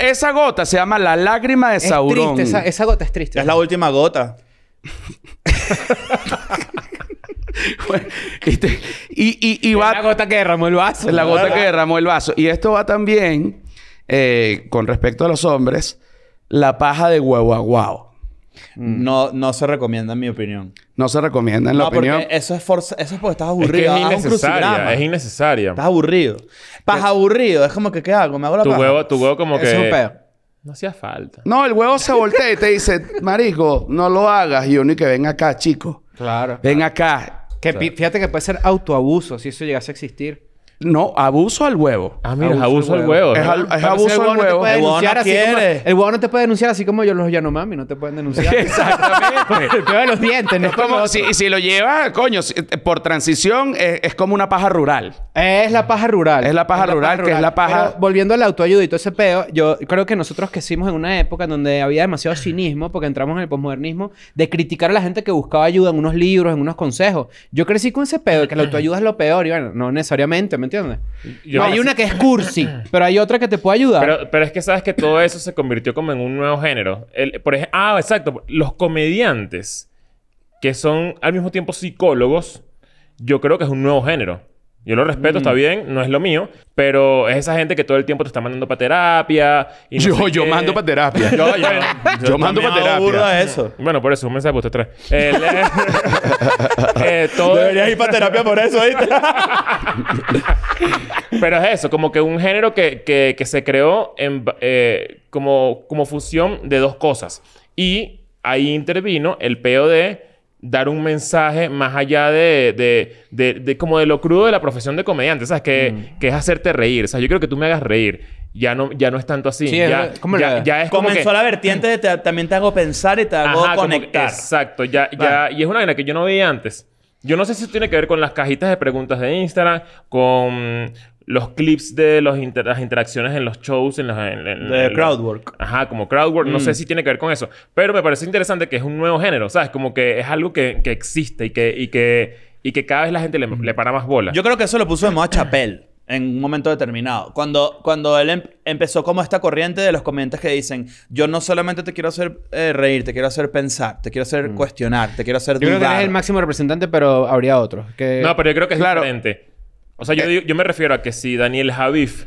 S1: Esa, gota se llama la lágrima de es Saurón. Triste, esa, gota es triste. Es la última gota. [LAUGHS] Este, y, va... la gota que derramó el vaso. la gota que derramó el vaso. Y esto va también, eh, con respecto a los hombres, la paja de huevo Mm. No, no
S2: se recomienda, en mi opinión. No se recomienda, en la opinión. eso, es eso es porque estás aburrido. Es, que es innecesaria. es
S4: innecesaria. Estás aburrido.
S2: Estás aburrido. Es como que, ¿qué hago? Me hago la tu huevo, tu
S4: huevo como que... No hacía falta.
S1: No, el huevo se voltea y te dice, marico, no lo hagas. Y uno que ven acá, chico. Claro. Ven acá. Que, Fíjate que puede ser autoabuso si
S3: eso llegase a existir.
S1: No, abuso al huevo. Ah, mira, abuso al huevo. Es, abuso al huevo. el huevo
S3: no, te puede denunciar así como yo
S1: los mami. no te pueden denunciar. [LAUGHS] Exactamente. el de los dientes. No es como, si, si, lo lleva, coño, eh, por transición eh, es, como una paja rural.
S3: Es la paja rural. Es la paja, rural, que es la paja... volviendo al autoayudito ese peo, yo creo que nosotros crecimos en una época donde había demasiado cinismo, porque entramos en el posmodernismo, de criticar a la gente que buscaba ayuda en unos libros, en unos consejos. Yo crecí con ese pedo, que la autoayuda es lo peor. Y bueno, no necesariamente, ¿me entiendes? hay una que es cursi, [LAUGHS] pero hay otra que te puede
S4: ayudar. Pero, es que sabes que todo eso se convirtió como en un nuevo género. por ah, exacto. Los comediantes, que son al mismo tiempo psicólogos, yo creo que es un nuevo género. Yo lo respeto, está mm. bien, no es lo mío, pero es esa gente que todo el tiempo te está mandando para terapia. yo, yo mando para [LAUGHS] terapia. Yo, yo, yo mando para terapia. eso. Bueno, por eso, un mensaje para usted. tres. [LAUGHS] Eh, todo... Deberías ir para terapia por eso, ¿viste? [LAUGHS] pero es eso, como que un género que, que, se creó eh, como, como fusión de dos cosas. Y ahí intervino el P.O.D., dar un mensaje más allá de, de, de, como de lo crudo de la profesión de comediante, ¿sabes? Que, mm. que es hacerte reír. O sea, yo creo que tú me hagas reír. Ya no, ya no es tanto así. ya, es, ya, Comenzó la
S2: vertiente de también te hago pensar y te hago conectar. exacto.
S4: Ya, y es una vaina que yo no veía antes. Yo no sé si tiene que ver con las cajitas de preguntas de Instagram, con, los clips de los las interacciones en los shows, en los... de crowdwork. Ajá, como crowdwork. No sé mm. si tiene que ver con eso. Pero me parece interesante que es un nuevo género, ¿sabes? Como que es algo que, que existe y que, y, que, y que cada vez la gente le, mm. le para más bola. Yo creo
S2: que eso lo puso de moda chapel en un momento determinado. Cuando, cuando él em, empezó como esta corriente de los comediantes que dicen, yo no solamente te quiero hacer eh, reír, te quiero hacer pensar, te quiero hacer mm.
S4: cuestionar, te quiero hacer dudar. Yo creo que es el
S3: máximo representante, pero habría otros. Que... No,
S4: pero yo creo que es claro. O sea, eh, yo, me refiero a que si Daniel Javif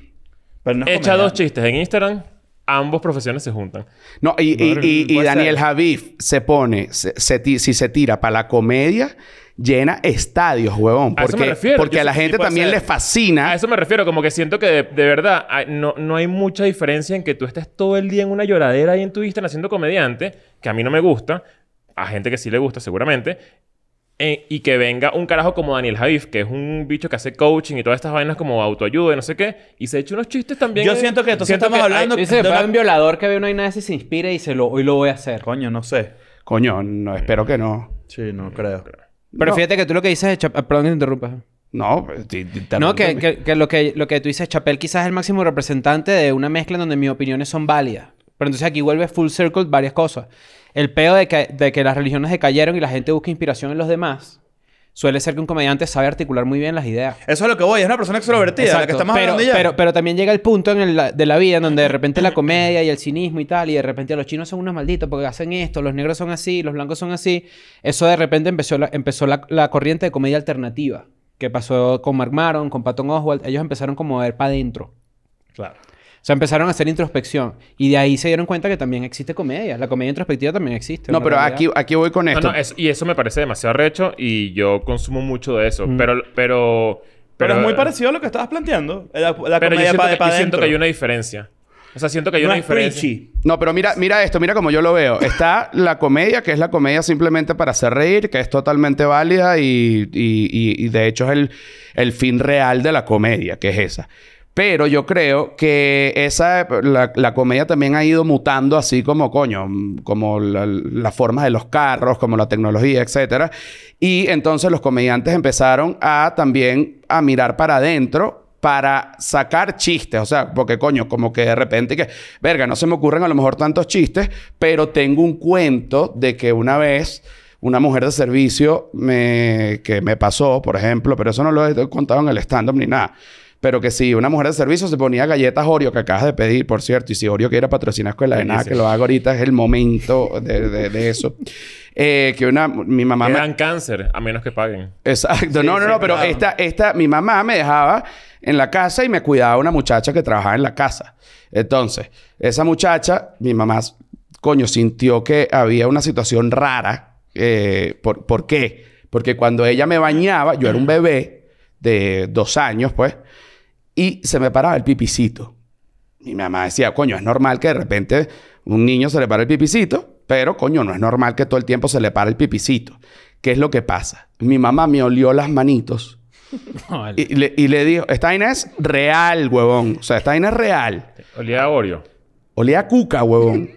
S4: echa dos chistes en Instagram, ambos profesiones se juntan. No, y, Daniel
S1: Javif se pone, si se tira para la comedia, llena estadios, huevón. A eso Porque, me refiero. porque a la gente también le
S4: fascina. A eso me refiero, como que siento que de, verdad no, no hay mucha diferencia en que tú estés todo el día en una lloradera ahí en tu Instagram haciendo comediante, que a mí no me gusta, a gente que sí le gusta seguramente, y que venga un carajo como Daniel Javif, que es un bicho que hace coaching y todas estas vainas como autoayuda y no sé qué, y se hecho unos chistes también. Yo siento que estamos hablando... de fue un
S3: violador que ve una vaina y se inspira y se lo, hoy lo voy a hacer. Coño, no sé. Coño, no, espero que no. Sí, no creo. Pero fíjate que tú lo que dices eh, Perdón que te interrumpa. No, pues, no que, que, lo que lo que tú dices, Chapel quizás es el máximo representante de una mezcla en donde mis opiniones son válidas. Pero entonces aquí vuelve full circle varias cosas. El peo de que, las religiones decayeron y la gente busca inspiración en los demás suele ser que un comediante sabe articular muy bien las ideas.
S2: Eso es lo que voy, es una persona extrovertida, que pero,
S3: Pero, también llega el punto en de la vida en donde de repente la comedia y el cinismo y tal, y de repente los chinos son unos malditos porque hacen esto, los negros son así, los blancos son así. Eso de repente empezó la, empezó la, la corriente de comedia alternativa que pasó con Mark Maron, con Patton Oswald. Ellos empezaron como a ver para adentro. Claro sea, empezaron a hacer introspección. Y de ahí se dieron cuenta que también existe comedia. La comedia introspectiva también existe. No, pero aquí, aquí voy con esto.
S4: y eso me parece demasiado recho y yo consumo mucho de eso. Mm. Pero, pero, pero... es muy parecido a lo que estabas planteando. La, comedia para siento, Pero yo siento que hay una diferencia. O sea, siento que hay una diferencia.
S1: No, pero mira, mira esto, mira como yo lo veo. Está la comedia, que es la comedia simplemente para hacer reír, que es totalmente válida y, de hecho es el, el fin real de la comedia, que es esa. Pero yo creo que esa, la, comedia también ha ido mutando así como, coño, como las la formas de los carros, como la tecnología, etc. Y entonces los comediantes empezaron a también a mirar para adentro para sacar chistes, o sea, porque coño, como que de repente que, verga, no se me ocurren a lo mejor tantos chistes, pero tengo un cuento de que una vez una mujer de servicio me, que me pasó, por ejemplo, pero eso no lo he contado en el stand-up ni nada pero que si una mujer de servicio se ponía galletas Oreo que acabas de pedir, por cierto, y si Oreo quiere patrocinar con la de nada, que lo haga ahorita, es el momento de, eso. Eh,
S4: que una, mi mamá. Me dan cáncer, a menos que paguen.
S1: Exacto, no, no, no, pero esta, esta, mi mamá me dejaba en la casa y me cuidaba una muchacha que trabajaba en la casa. Entonces, esa muchacha, mi mamá, coño, sintió que había una situación rara. Eh, ¿Por qué? Porque cuando ella me bañaba, yo era un bebé de dos años, pues y se me paraba el pipicito. Mi mamá decía, coño, es normal que de repente un niño se le para el pipicito, pero coño, no es normal que todo el tiempo se le para el pipicito. ¿Qué es lo que pasa? Mi mamá me olió las manitos
S4: [LAUGHS]
S1: y, le, y le dijo, esta vaina es real, huevón. O sea, esta vaina es real. Olía a Oreo. Olía a cuca, huevón.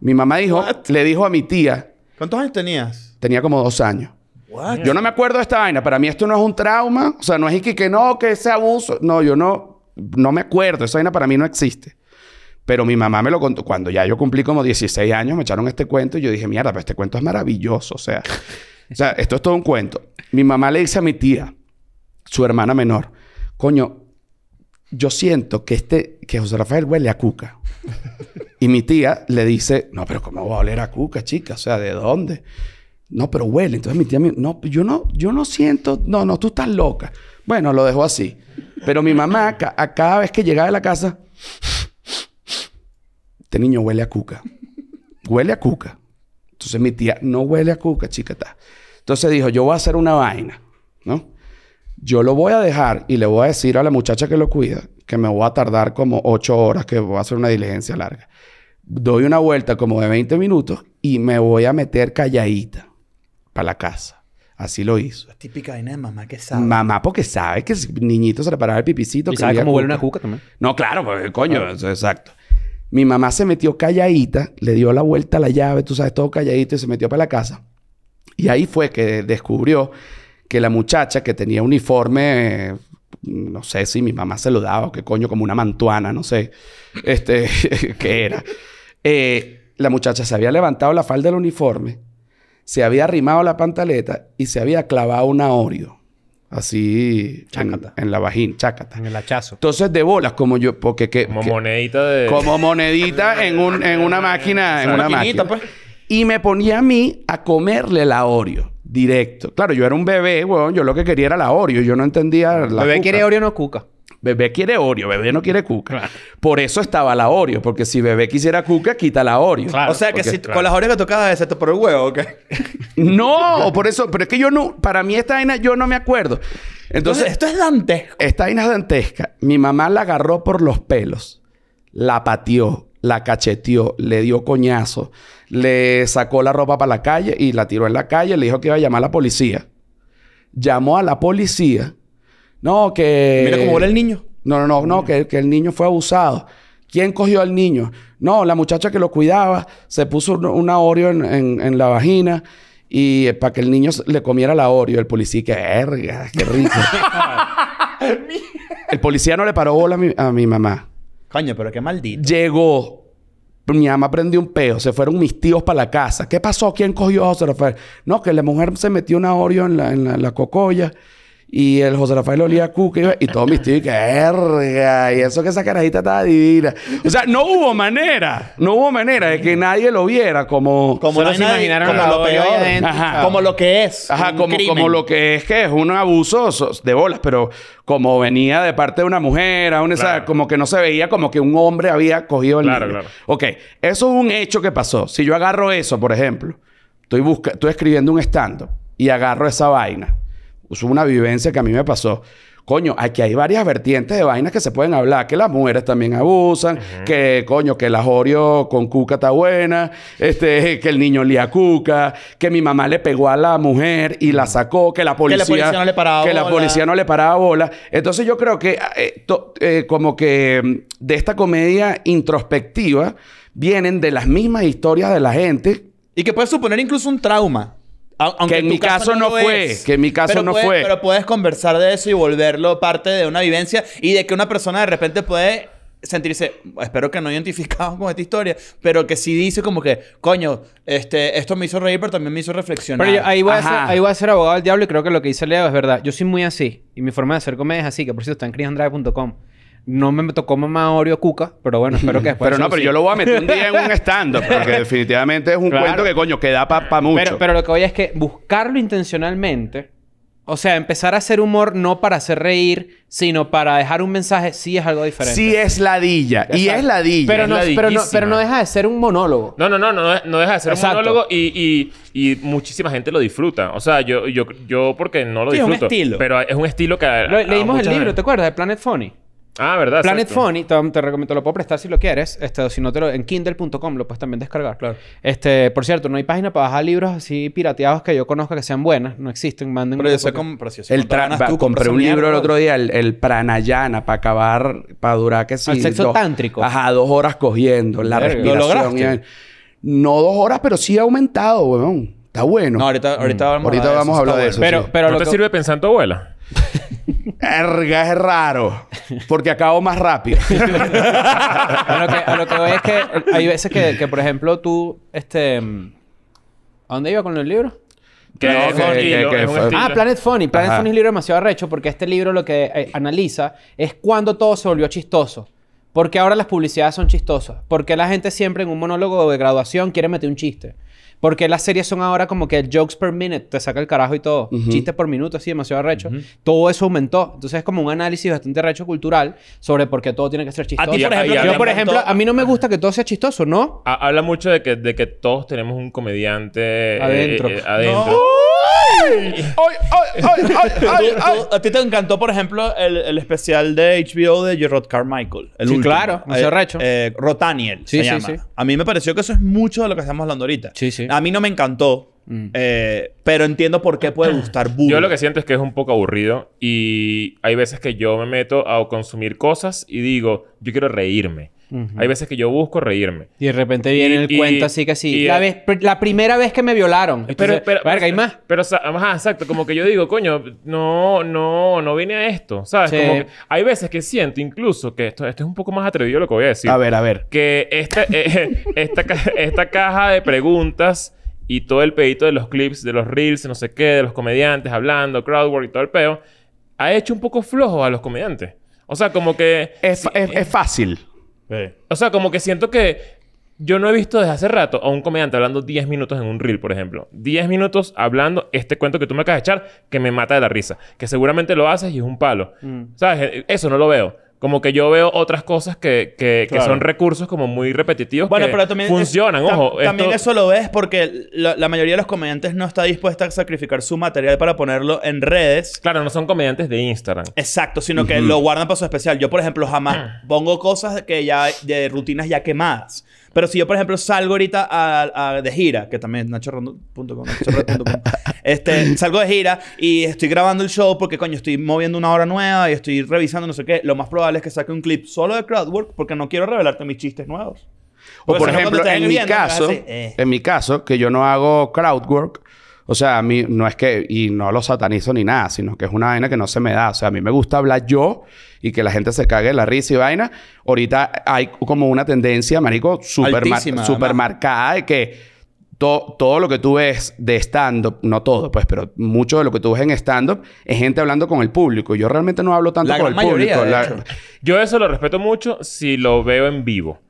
S1: Mi mamá dijo, le dijo a mi tía. ¿Cuántos años tenías? Tenía como dos años. Yo no me acuerdo de esta vaina. Para mí esto no es un trauma. O sea, no es que, que no, que ese abuso. No, yo no, no me acuerdo. Esa vaina para mí no existe. Pero mi mamá me lo contó. Cuando ya yo cumplí como 16 años, me echaron este cuento y yo dije, mierda, pero este cuento es maravilloso. O sea, o sea, esto es todo un cuento. Mi mamá le dice a mi tía, su hermana menor, coño, yo siento que este, que José Rafael huele a cuca. y mi tía le dice, no, pero ¿cómo va a oler a cuca, chica? O sea, ¿de dónde? No, pero huele. Entonces mi tía me no, yo no, yo no siento, no, no, tú estás loca. Bueno, lo dejo así. Pero mi mamá, a, cada vez que llegaba de la casa, este niño huele a cuca. Huele a cuca. Entonces mi tía, no huele a cuca, chica, está. Entonces dijo, yo voy a hacer una vaina, ¿no? Yo lo voy a dejar y le voy a decir a la muchacha que lo cuida que me voy a tardar como ocho horas, que voy a hacer una diligencia larga. Doy una vuelta como de 20 minutos y me voy a meter calladita para la casa. Así lo hizo.
S2: Es típica vaina de mamá que sabe.
S1: Mamá, porque sabe que el niñito se le paraba el pipicito. Y sabe cómo huele una juca también.
S2: No, claro, pues, coño, ah.
S1: exacto. Mi mamá se metió calladita, le dio la vuelta a la llave, tú sabes, todo calladito y se metió para la casa. Y ahí fue que descubrió que la muchacha que tenía uniforme, no sé si mi mamá se lo daba o qué coño, como una mantuana, no sé, este, [LAUGHS] qué era. Eh, la muchacha se había levantado la falda del uniforme se había arrimado la pantaleta y se había clavado una Oreo. Así en, en, la vagina, chácata. En el hachazo. Entonces, de bolas, como yo, porque qué Como
S4: monedita de. Como
S1: monedita en, un, en una máquina. en una máquina. Pues. Y me ponía a mí a comerle la Oreo directo. Claro, yo era un bebé, weón. Yo lo que quería era la Oreo. Yo no entendía la. Bebé quiere Oreo, no cuca. Bebé quiere Oreo, bebé no quiere Cuca. Por eso estaba la Oreo, porque si bebé quisiera Cuca, quita la Oreo. o sea que con las Oreo
S2: que tocaba excepto por el huevo, ¿ok?
S1: [LAUGHS] No, por eso, pero es que yo no, para mí esta vaina yo no me acuerdo. Entonces, esto es dantesco. Esta vaina es dantesca. Mi mamá la agarró por los pelos, la pateó, la cacheteó, le dio coñazo, le sacó la ropa para la calle y la tiró en la calle, le dijo que iba a llamar a la policía. Llamó a la policía no, que... Mira cómo era el niño. No, no, no, no, que, que el niño fue abusado. ¿Quién cogió al niño? No, la muchacha que lo cuidaba se puso una Oreo en, la vagina y eh, para que el niño le comiera la Oreo. El policía, ¡Qué verga, qué rico. [LAUGHS] el policía no le paró bola a mi, mamá. Coño, pero qué maldito. Llegó. Mi mamá prendió un peo. Se fueron mis tíos para la casa. ¿Qué pasó? ¿Quién cogió a José No, que la mujer se metió una Oreo en la, en la, la cocoya. Y el José Rafael olía cuca y todos mis tíos, que verga, y eso que esa carajita estaba divina. O sea, no hubo manera, no hubo manera de que nadie lo viera como. Como no se imaginaron como lo peor.
S2: Como lo que es. Ajá, como, como lo
S1: que es que es un abuso de bolas, pero como venía de parte de una mujer, aún como que no se veía como que un hombre había cogido el. Claro, claro. Ok, eso es un hecho que pasó. Si yo agarro eso, por ejemplo, estoy, busca estoy escribiendo un stand y agarro esa vaina es una vivencia que a mí me pasó. Coño, aquí hay varias vertientes de vainas que se pueden hablar. Que las mujeres también abusan. Que, coño, que la jorio con cuca está buena. Este, [LAUGHS] que el niño lía cuca. Que mi mamá le pegó a la mujer y la sacó. Que la policía, no le paraba Que bola. la policía no le paraba bola. Entonces yo creo que eh, eh, como que mm, de esta comedia introspectiva vienen de las mismas historias de la gente. Y que puede suponer incluso un trauma.
S2: Aunque que en mi caso, no, fue. que en mi caso no fue. Pero puedes conversar de eso y volverlo parte de una vivencia y de que una persona de repente puede sentirse, espero que no identificado [LAUGHS] con esta historia, pero que si dice como que, coño, este, esto me hizo reír, pero también me hizo reflexionar. Pero yo, ahí, voy a
S3: ser, abogado del diablo y creo que lo que dice Leo es verdad. Yo soy muy así y mi forma de hacer comedia es así, que por cierto está en chrisandrade.com. No me tocó mamá Oreo Cuca, pero bueno, espero que [LAUGHS] después. pero no, pero yo lo voy a meter un día en un
S1: stand-up, [LAUGHS] porque definitivamente es un cuento que coño, que para mucho. Pero, lo que
S3: voy es que buscarlo intencionalmente, o sea, empezar a hacer humor no para hacer reír,
S4: sino para dejar un mensaje, sí es algo diferente.
S1: Sí es ladilla,
S3: y es ladilla. Pero, no, pero, deja de ser un monólogo.
S4: No, no, no, no, deja de ser un monólogo y, y, y, muchísima gente lo disfruta. O sea, yo, yo, yo porque no lo disfruto. un estilo. Pero es un estilo que. leímos el libro, ¿te
S3: acuerdas? De Planet Funny.
S4: Ah, ¿verdad? Planet Funny,
S3: te, recomiendo, lo puedo prestar si lo quieres. Este, si no, te lo, en kindle.com lo puedes también descargar. Claro. Este, por cierto, no hay página para bajar libros así pirateados que yo conozca que sean buenas. No existen, manden... Pero yo sé El tú, compré un libro el otro día,
S1: el, Pranayana, para acabar, para durar que sí. El sexo tántrico. Ajá, dos horas cogiendo,
S4: la respiración.
S1: no dos horas, pero sí ha aumentado, weón. Está bueno.
S4: No, ahorita, ahorita mm. vamos, a, hablar de eso. Pero, ¿No te sirve pensando, abuela? [LAUGHS] Erga, es raro. Porque acabo más rápido. [LAUGHS] a,
S2: lo que,
S3: es que hay veces que, por ejemplo, tú, este. Mm, ¿A dónde iba con el libro? ah, Planet Funny. Planet Funny es un libro demasiado arrecho porque este libro lo que eh, analiza es cuando todo se volvió chistoso. ¿Por qué ahora las publicidades son chistosas. ¿Por qué la gente siempre en un monólogo de graduación quiere meter un chiste. Porque las series son ahora como que jokes per minute, te saca el carajo y todo, chistes por minuto, así demasiado arrecho. Todo eso aumentó. Entonces es como un análisis bastante arrecho cultural sobre por qué todo tiene que ser chistoso. A ti, por ejemplo, yo, por ejemplo, a mí no me gusta que todo sea chistoso, ¿no?
S4: Habla mucho de que, todos tenemos un comediante adentro. Eh, eh,
S2: [LAUGHS] A ti te encantó, por ejemplo, el, especial de HBO de Gerard Carmichael. claro. a eh, recho. Eh, Rotaniel se llama. A mí me pareció que eso es mucho de lo que estamos hablando ahorita. A mí no me encantó. Mm. Eh, pero entiendo por qué puede gustar Yo lo
S4: que siento es que es un poco aburrido y hay veces que yo me meto a consumir cosas y digo, yo quiero reírme. Hay veces que yo busco reírme. Y de repente viene el cuento así que sí. La, primera vez que me violaron. pero, hay más. Pero, exacto. Como que yo digo, coño, no, no, no vine a esto. ¿Sabes? hay veces que siento incluso que esto, esto es un poco más atrevido lo que voy a decir. A ver, a ver. Que este, [LAUGHS] eh, esta, esta, esta caja de preguntas y todo el pedito de los clips, de los reels, no sé qué, de los comediantes hablando, crowdwork y todo el peo, ha hecho un poco flojo a los comediantes. O sea, como que... es, es fácil. O sea, como que siento que yo no he visto desde hace rato a un comediante hablando 10 minutos en un reel, por ejemplo. 10 minutos hablando este cuento que tú me acabas de echar que me mata de la risa. Que seguramente lo haces y es un palo. Mm. ¿Sabes? E, eso no lo veo. Como que yo veo otras cosas que, que, son recursos como muy repetitivos bueno, que pero también funcionan, ojo. también eso lo ves porque la, mayoría de los comediantes no
S2: está dispuesta a sacrificar su material para ponerlo en redes. Claro, no son comediantes de Instagram. Exacto, sino que lo guardan para su especial. Yo, por ejemplo, jamás ah. pongo cosas que ya... de rutinas ya quemadas. Pero si yo, por ejemplo, salgo ahorita de gira, que también es nachorrondo.com, [LAUGHS] este, salgo de gira y estoy grabando el show porque, coño, estoy moviendo una hora nueva y estoy revisando no sé qué, lo más probable es que saque un clip solo de crowdwork porque no quiero revelarte mis chistes nuevos. o por ejemplo, en mi caso, eh".
S1: en mi caso, que yo no hago crowdwork, o sea, a mí no es que, y no lo satanizo ni nada, sino que es una vaina que no se me da. O sea, a mí me gusta hablar yo y que la gente se cague la risa y vaina. Ahorita hay como una tendencia, marico, súper marcada de que todo lo que tú ves de stand-up, no todo, pues, pero mucho de lo que tú ves en stand-up es gente hablando con el público. Yo realmente no hablo
S3: tanto con el público.
S4: Yo eso lo respeto mucho si lo veo en vivo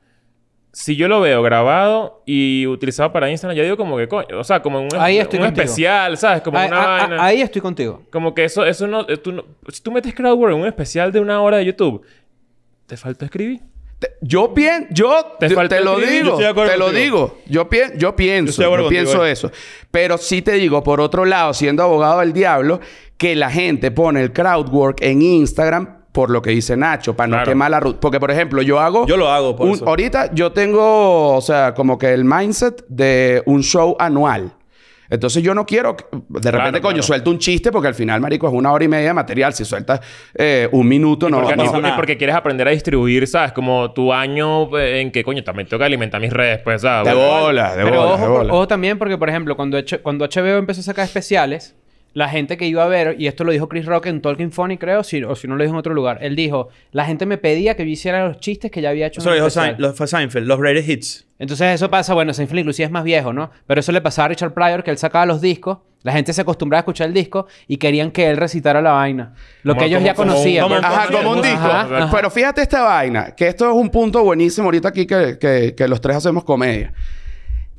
S4: si yo lo veo grabado y utilizado para Instagram, ya digo como que coño, o sea, como un, un especial, ¿sabes? Como ahí, una vaina. Ahí estoy contigo. Como que eso, eso no, tú Si tú metes crowdwork en un especial de una hora de YouTube, ¿te falta escribir? yo pienso, yo te, lo digo, te lo digo, yo, yo pienso, yo pienso eso. Pero sí te
S1: digo, por otro lado, siendo abogado del diablo, que la gente pone el crowdwork en Instagram por lo que dice Nacho, para no quemar la ruta. Porque, por ejemplo, yo hago. Yo lo hago, por Ahorita yo tengo, o sea, como que el mindset de un show anual. Entonces yo no quiero, de repente, coño, suelto un chiste porque al final, marico, es una hora y media de material. Si sueltas eh, un minuto,
S4: no, porque, quieres aprender a distribuir, ¿sabes? Como tu año eh, en que, coño, también tengo que alimentar mis redes, pues, ¿sabes? De bola, de bola,
S3: ojo, también porque, por ejemplo, cuando, cuando HBO empezó a sacar especiales, la gente que iba a ver, y esto lo dijo Chris Rock en Talking Funny, creo, si, o si no lo dijo en otro lugar, él dijo, la gente me pedía que yo hiciera los chistes que ya había hecho. Eso Seinfeld, los greatest hits. Entonces eso pasa, bueno, Seinfeld inclusive es más viejo, ¿no? Pero eso le pasaba a Richard Pryor, que él sacaba los discos, la gente se acostumbraba a escuchar el disco y querían que él recitara la vaina, lo que ellos ya conocían. ajá, como un disco.
S1: Pero fíjate esta vaina, que esto es un punto buenísimo ahorita aquí que los tres hacemos comedia.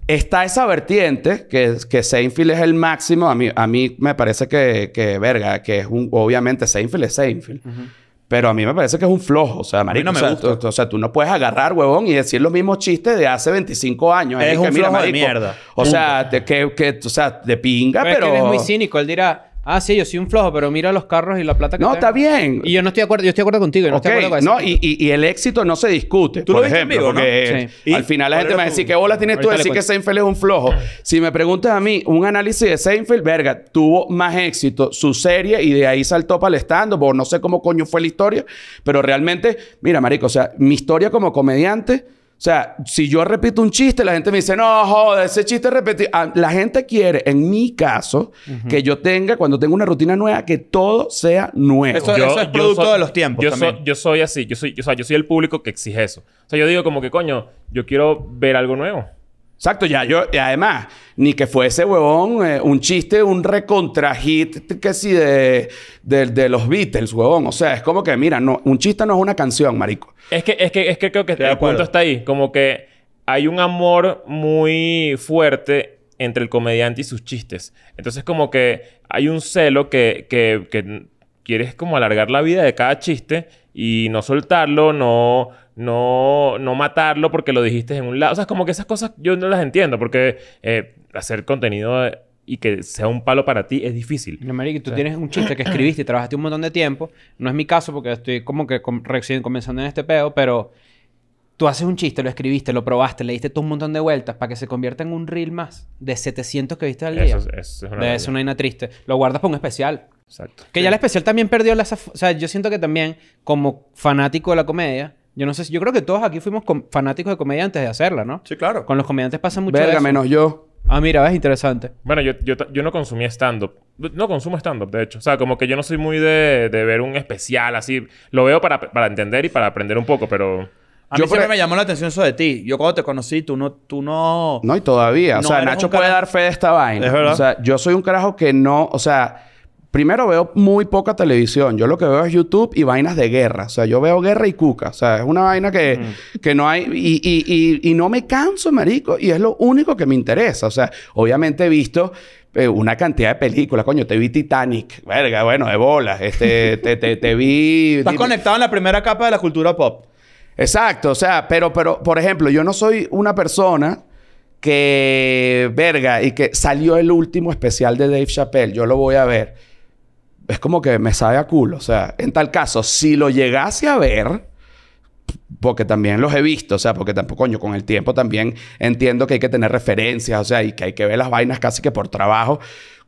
S1: Está esa vertiente, que, que Seinfeld es el máximo. A mí, a mí me parece que, que verga, que es un... Obviamente, Seinfeld es Seinfeld. Pero a mí me parece que es un flojo. O sea, marico, o, sea, Tú, no puedes agarrar, huevón, y decir los mismos chistes de hace 25 años. Es, un mierda. O sea, de, que, que, o sea, de pinga, pero... que es muy
S3: cínico. Él dirá... Ah, sí, yo soy un flojo, pero mira los carros y la plata que No, está
S1: bien. Y yo
S3: no estoy de acuerdo, yo estoy de acuerdo contigo. no
S1: y, el éxito no se discute. Tú lo viste ejemplo, en
S4: ¿no? al final la gente va a decir, ¿qué bolas tienes tú de decir que
S1: Seinfeld es un flojo? Si me preguntas a mí, un análisis de Seinfeld, verga, tuvo más éxito su serie y de ahí saltó para el stand-up, no sé cómo coño fue la historia, pero realmente, mira, marico, o sea, mi historia como comediante o sea, si yo repito un chiste, la gente me dice, no, joder, ese chiste repetido. Ah, la gente quiere, en mi caso, que yo tenga, cuando tengo una rutina nueva, que todo sea nuevo. Eso, es producto de los tiempos. Yo, Soy,
S4: yo soy así, yo soy, o sea, yo soy el público que exige eso. O sea, yo digo como que, coño, yo quiero ver algo nuevo. Exacto, ya yo, y además,
S1: ni que fuese huevón, eh, un chiste, un recontra que si de, de, los Beatles, huevón. O sea, es como que, mira, no, un chiste no es una canción, marico.
S4: Es que, es que, es que creo que el punto está ahí. Como que hay un amor muy fuerte entre el comediante y sus chistes. Entonces, como que hay un celo que, que, que quieres como alargar la vida de cada chiste y no soltarlo, no no, no matarlo porque lo dijiste en un lado. O sea, es como que esas cosas yo no las entiendo porque eh, hacer contenido eh, y que sea un palo para ti es difícil. No, Maric, tú tienes un chiste que [CLEARS THROAT] escribiste y trabajaste un montón de tiempo. No es mi caso
S3: porque estoy como que recién comenzando en este pedo, pero tú haces un chiste, lo escribiste, lo probaste, le diste un montón de vueltas para que se convierta en un reel más de 700 que viste al día. Eso,
S4: es una,
S3: de triste. Lo guardas para un especial. Exacto. Que ya el especial también perdió las O sea, yo siento que también, como fanático de la comedia, yo no sé si... Yo creo que todos aquí fuimos fanáticos de comedia antes de
S4: hacerla, ¿no? Sí, claro. Con los comediantes pasa mucho Verga, menos yo. Ah, mira, es interesante. Bueno, yo, yo, yo no consumí stand-up. No consumo stand-up, de hecho. O sea, como que yo no soy muy de, de ver un especial así. Lo veo para, para, entender y para aprender un poco, pero... A yo mí siempre e- me llamó la atención eso de ti. Yo
S2: cuando te conocí, tú no... Tú no, no, y todavía. o sea, Nacho puede
S4: dar fe de esta vaina. Es verdad. O sea,
S2: yo
S1: soy un carajo que no... O sea Primero veo muy poca televisión. Yo lo que veo es YouTube y vainas de guerra. O sea, yo veo guerra y cuca. O sea, es una vaina que, que no hay... Y, y, y, y, no me canso, marico. Y es lo único que me interesa. O sea, obviamente he visto eh, una cantidad de películas. Coño, te vi Titanic. Verga, bueno, bolas. Este, [LAUGHS] te, te, te vi... Estás conectado en la primera capa de la cultura pop. Exacto. O sea, pero, pero... Por ejemplo, yo no soy una persona que... Verga. Y que salió el último especial de Dave Chappelle. Yo lo voy a ver es como que me sabe a culo. O sea, en tal caso, si lo llegase a ver, porque también los he visto, o sea, porque tampoco, coño, con el tiempo también entiendo que hay que tener referencias, o sea, y que hay que ver las vainas casi que por trabajo.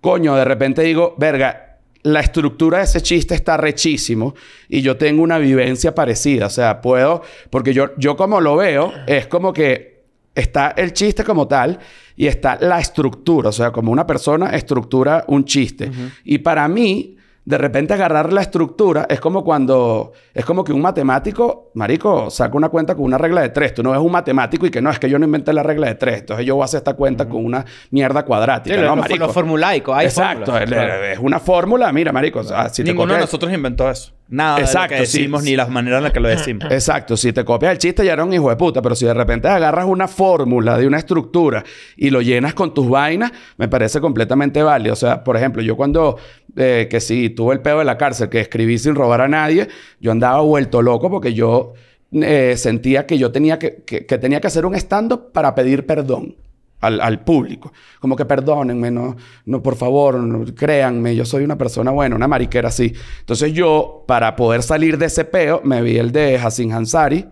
S1: Coño, de repente digo, verga, la estructura de ese chiste está rechísimo y yo tengo una vivencia parecida, o sea, puedo, porque yo, yo como lo veo, es como que está el chiste como tal y está la estructura, o sea, como una persona estructura un chiste. Y para mí, de repente agarrar la estructura es como cuando, es como que un matemático, marico, saca una cuenta con una regla de tres. Tú no ves un matemático y que no, es que yo no inventé la regla de tres. Entonces yo voy a hacer esta cuenta con una mierda cuadrática.
S2: formulaico, Exacto, es, una
S1: fórmula. Mira, marico, Ninguno de nosotros
S2: inventó eso nada Exacto, de lo que decimos ni las maneras en las que lo decimos. [LAUGHS]
S1: Exacto, si te copias el chiste ya eres un hijo de puta, pero si de repente agarras una fórmula de una estructura y lo llenas con tus vainas, me parece completamente válido. O sea, por ejemplo, yo cuando eh, que sí tuve el pedo de la cárcel, que escribí sin robar a nadie, yo andaba vuelto loco porque yo eh, sentía que yo tenía que, que, tenía que hacer un stand-up para pedir perdón al, público. Como que perdónenme, no, no por favor, créanme, yo soy una persona buena, una mariquera así. Entonces yo, para poder salir de ese peo, me vi el de Hassan Hansari.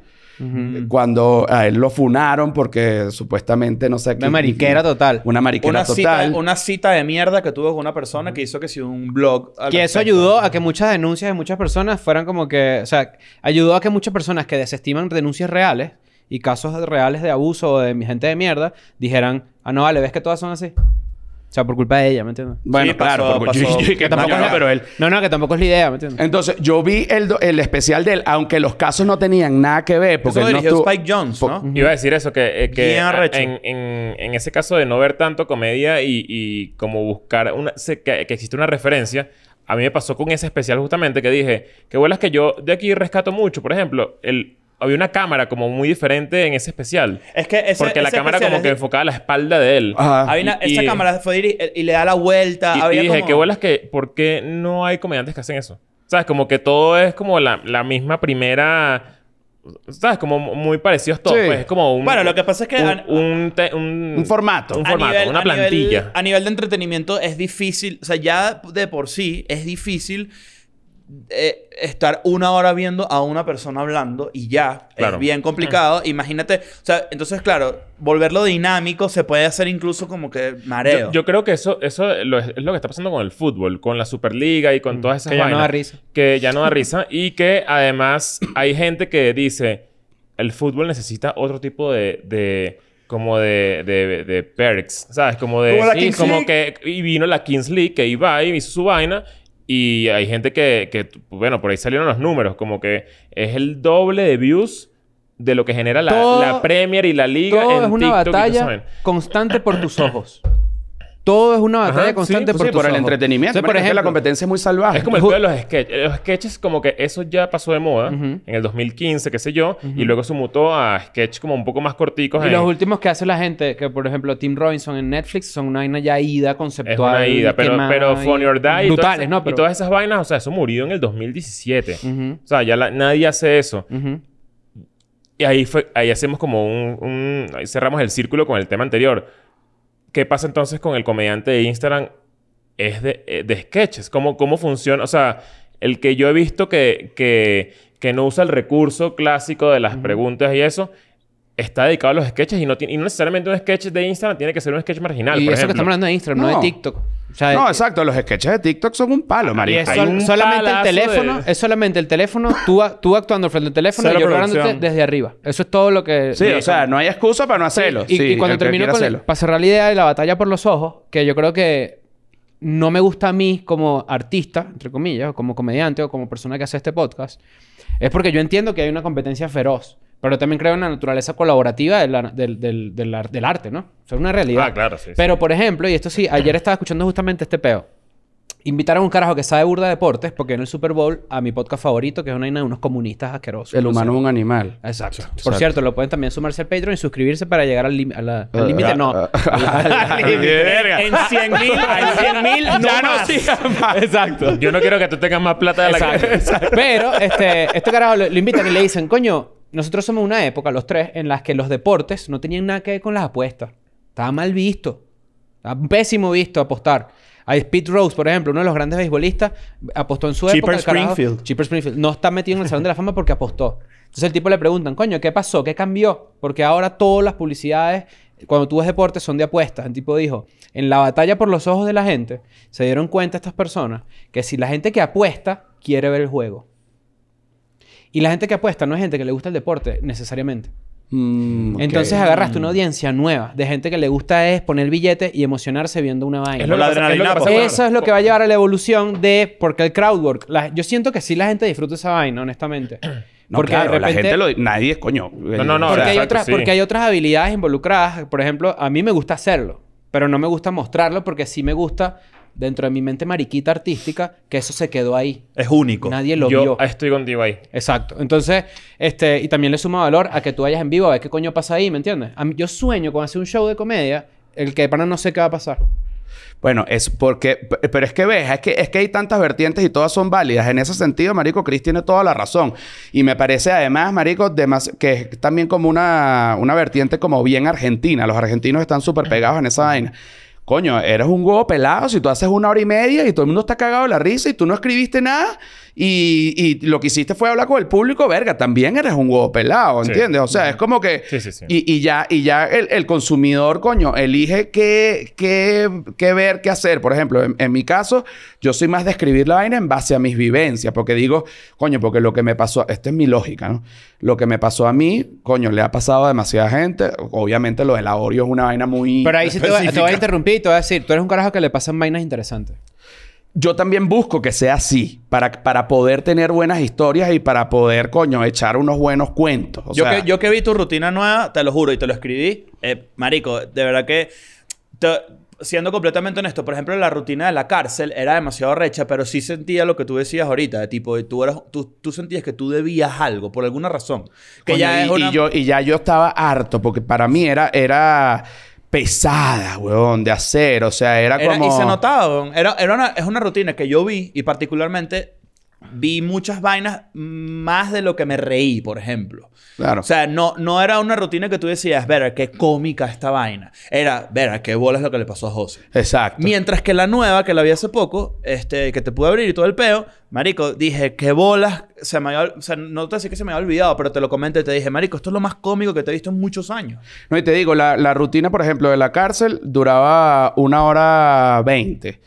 S1: Cuando a él lo funaron porque supuestamente no sé qué. Una mariquera total. Una mariquera total.
S2: una cita de mierda que tuvo con una persona que hizo que si un blog. Y eso ayudó a que muchas denuncias de muchas personas fueran como
S3: que. O sea, ayudó a que muchas personas que desestiman denuncias reales y casos reales de abuso de de gente de mierda, dijeran, ah, no, vale, ves que todas son así. O sea, por culpa de ella, ¿me entiendes?
S4: Bueno, claro, [LAUGHS] que tampoco pero él.
S1: No, no, que tampoco es la idea, ¿me entiendes? Entonces, yo vi el, el especial de él, aunque los casos no tenían nada que ver. Porque eso no Spike
S4: Jones, ¿no? Iba a decir eso, que, eh, que en, en, ese caso de no ver tanto comedia y, y como buscar una, que, que existe una referencia, a mí me pasó con ese especial justamente que dije, que vuelas que yo de aquí rescato mucho. Por ejemplo, el, había una cámara como muy diferente en ese especial. Es que ese, Porque la cámara como que enfocaba la espalda de él. Ajá. Había una, esa cámara
S2: fue eh, y, le da la vuelta. Y, dije, qué
S4: vuelas que... ¿Por qué no hay comediantes que hacen eso? ¿Sabes? Como que todo es como la, misma primera... ¿Sabes? Como muy parecidos pues, todos. es como un... Bueno, lo que pasa es que... Un, un, formato. Un formato, una plantilla.
S2: a nivel de entretenimiento es difícil. O sea, ya de por sí es difícil eh, estar una hora viendo a una persona hablando y ya es bien complicado. Imagínate, o sea, entonces, claro, volverlo dinámico se puede hacer incluso como que mareo. Yo,
S4: creo que eso, eso es, lo que está pasando con el fútbol, con la Superliga y con mm. todas esas que ya no da risa. Que ya no da risa y que además hay gente que dice el fútbol necesita otro tipo de, de como de, de, de, perks, ¿sabes? Como de... Como, que... Y vino la Kings League, que iba y hizo su vaina y hay gente que, bueno, por ahí salieron los números, como que es el doble de views de lo que genera la, Premier y la Liga. en es una batalla constante por tus ojos. [CLEARS THROAT] todo es una batalla constante pues por, sí, por el entretenimiento. O por ejemplo, la competencia
S1: es muy salvaje. Es como el tema de los
S4: sketches. Los sketches como que eso ya pasó de moda en el 2015, qué sé yo, y luego se mutó a sketches como un poco más corticos. Y los últimos que hace la gente, que por ejemplo Tim Robinson en Netflix, son una vaina ya ida conceptual. Es una ida, pero, pero Funny or Die. Y brutales, ¿no? Y todas esas vainas, o sea, eso murió en el 2017. O sea, ya nadie hace eso. Y ahí, fue, ahí hacemos como un, un... Ahí cerramos el círculo con el tema anterior ¿Qué pasa entonces con el comediante de Instagram? Es eh, de, sketches. ¿Cómo, ¿Cómo funciona? O sea, el que yo he visto que, que, que no usa el recurso clásico de las preguntas y eso, está dedicado a los sketches y no, necesariamente un sketch de Instagram tiene que ser un sketch marginal. Y eso que estamos hablando de Instagram, no, de TikTok. no,
S1: exacto. Los sketches de TikTok son un palo, Y Es
S4: solamente el teléfono. Es solamente el teléfono.
S3: Tú, tú actuando frente al teléfono y yo grabándote desde arriba. Eso es todo lo que... Sí, o sea, no hay excusa para no hacerlo. y, cuando termino con... Para cerrar la idea de la batalla por los ojos, que yo creo que no me gusta a mí como artista, entre comillas, como comediante o como persona que hace este podcast, es porque yo entiendo que hay una competencia feroz. Pero también creo en la naturaleza colaborativa del, del, del, arte, ¿no? O sea, es una realidad. Ah, claro, sí. Pero, por ejemplo, y esto sí, ayer estaba escuchando justamente este peo. Invitar a un carajo que sabe burda de deportes, porque en el Super Bowl, a mi podcast favorito, que es una de unos comunistas asquerosos. El humano es un
S1: animal. Exacto. Por cierto,
S3: lo pueden también sumarse al Patreon y suscribirse
S4: para llegar al límite. no. en 100 mil, en mil, [LAUGHS] ya Exacto. Yo no quiero que tú tengas más plata de la que... [LAUGHS]
S3: Pero, este, este carajo lo invitan y le dicen, coño, nosotros somos una época, los tres, en las que los deportes no tenían nada que ver con las apuestas. Estaba mal visto. Estaba pésimo visto apostar. Hay Pete Rose, por ejemplo, uno de los grandes beisbolistas, apostó en su Cheaper Springfield. Chipper Springfield. No está metido en el Salón de la Fama porque apostó. Entonces el tipo le preguntan, coño, ¿qué pasó? ¿Qué cambió? Porque ahora todas las publicidades, cuando tú ves deportes, son de apuestas. El tipo dijo, en la batalla por los ojos de la gente, se dieron cuenta estas personas que si la gente que apuesta quiere ver el juego. Y la gente que apuesta no es gente que le gusta el deporte necesariamente. Mm, Entonces agarraste una mm. audiencia nueva de gente que le gusta es poner billete y emocionarse viendo una vaina. Eso es lo que va a llevar a la evolución de... Porque el crowdwork... work... yo siento que sí la gente disfruta esa vaina, honestamente. [CLEARS THROAT] porque repente, la gente lo...
S1: Nadie es coño. No, no, no. Porque, hay, otras, porque hay
S3: otras habilidades involucradas. Por ejemplo, a mí me gusta hacerlo. Pero no me gusta mostrarlo porque sí me gusta dentro de mi mente mariquita artística que eso se quedó ahí. Es único. Nadie lo Yo Estoy contigo ahí. Exacto. Entonces, este, y también le suma valor a que tú vayas en vivo a ver qué coño pasa ahí, ¿me entiendes? yo sueño con hacer un show de comedia, el que para no sé qué va a pasar.
S1: Bueno, es porque, pero es que ves, es que, es que hay tantas vertientes y todas son válidas. En ese sentido, Marico, Chris tiene toda la razón. Y me parece además, Marico, que es también como una, una vertiente como bien argentina. Los argentinos están súper pegados en esa vaina. Coño, eres un huevo pelado si tú haces una hora y media y todo el mundo está cagado de la risa y tú no escribiste nada y, lo que hiciste fue hablar con el público, verga, también eres un huevo pelado, ¿entiendes? o sea, es como que... Sí, sí, y, y, ya, y ya el, consumidor, coño, elige qué, qué, qué, ver, qué hacer. Por ejemplo, en, mi caso, yo soy más de escribir la vaina en base a mis vivencias, porque digo, coño, porque lo que me pasó, esta es mi lógica, ¿no? Lo que me pasó a mí, coño, le ha pasado a demasiada gente. Obviamente lo del Oreo es una vaina muy... Pero ahí sí te, te a interrumpir y te voy a decir, tú eres un carajo que le pasan vainas interesantes yo también busco que sea así, para, para poder tener buenas historias y para poder, coño, echar unos buenos cuentos. yo,
S2: que, vi tu rutina nueva, te lo juro, y te lo escribí, eh, Marico, de verdad que... siendo completamente honesto, por ejemplo, la rutina de la cárcel era demasiado recha, pero sí sentía lo que tú decías ahorita, de tipo, tú, tú, sentías que tú debías algo por alguna razón. y, yo,
S1: y ya yo estaba harto, porque para mí era, era pesada, weón, de hacer. O sea, era, como... y se
S2: notaba, weón. Era, era una, es una rutina que yo vi y particularmente vi muchas vainas más de lo que me reí, por ejemplo. Claro. O sea, no, no era una rutina que tú decías, ver qué cómica esta vaina. Era, ver, qué bola es lo que le pasó a José. Exacto. Mientras que la nueva, que la vi hace poco, este, que te pude abrir y todo el peo, marico, dije, qué bolas, se me o sea, no te decía que se me había olvidado, pero te lo comenté y te dije, marico, esto es lo más cómico que te he visto en muchos años. No, y
S1: te digo, la, la rutina, por ejemplo, de la cárcel duraba una hora veinte.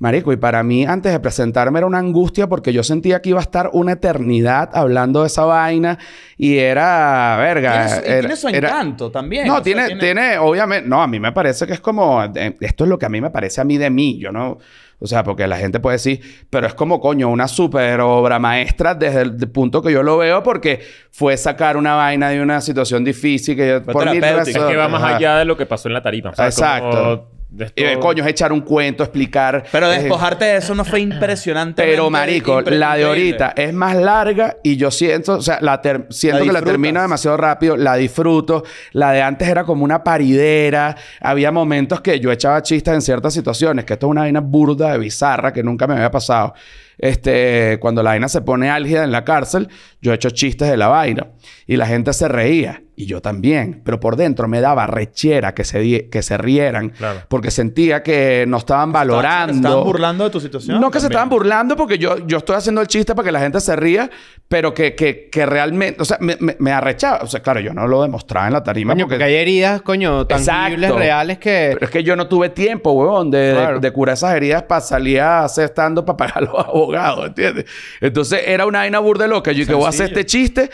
S1: Marico, y para mí antes de presentarme era una angustia porque yo sentía que iba a estar una eternidad hablando de esa vaina y era, verga. Tiene, su, tiene su encanto también. No, tiene, tiene, obviamente, no, a mí me parece que es como, eh, esto es lo que a mí me parece a mí de mí, yo no, o sea, porque la gente puede decir, pero es como coño, una super obra maestra desde el, punto que yo lo veo porque fue sacar una vaina de una situación difícil que yo... Fue por es que va más allá
S4: de lo que pasó en la tarima. exacto. ...de coño,
S1: es echar un cuento, explicar.
S2: Pero despojarte de eso no fue impresionante. Pero, marico, la de ahorita es más larga
S1: y yo siento, o sea, la siento que la termino demasiado rápido, la disfruto. La de antes era como una paridera. Había momentos que yo echaba chistes en ciertas situaciones, que esto es una vaina burda, de bizarra, que nunca me había pasado. Este, cuando la vaina se pone álgida en la cárcel, yo he chistes de la vaina y la gente se reía y yo también, pero por dentro me daba rechera que se, que se rieran porque sentía que no estaban valorando. ¿Estaban
S2: burlando de tu situación? No que se estaban
S1: burlando porque yo, yo estoy haciendo el chiste para que la gente se ría, pero que, que, realmente, o sea, me, arrechaba. O sea, claro, yo no lo demostraba en la tarima. porque... hay heridas, coño, tan reales que... Pero es que yo no tuve tiempo, huevón, de, curar esas heridas para salir a hacer estando para pagar a los [LAUGHS] abogados, ¿entiendes? Entonces era una vaina burda loca. Yo que voy a hacer este chiste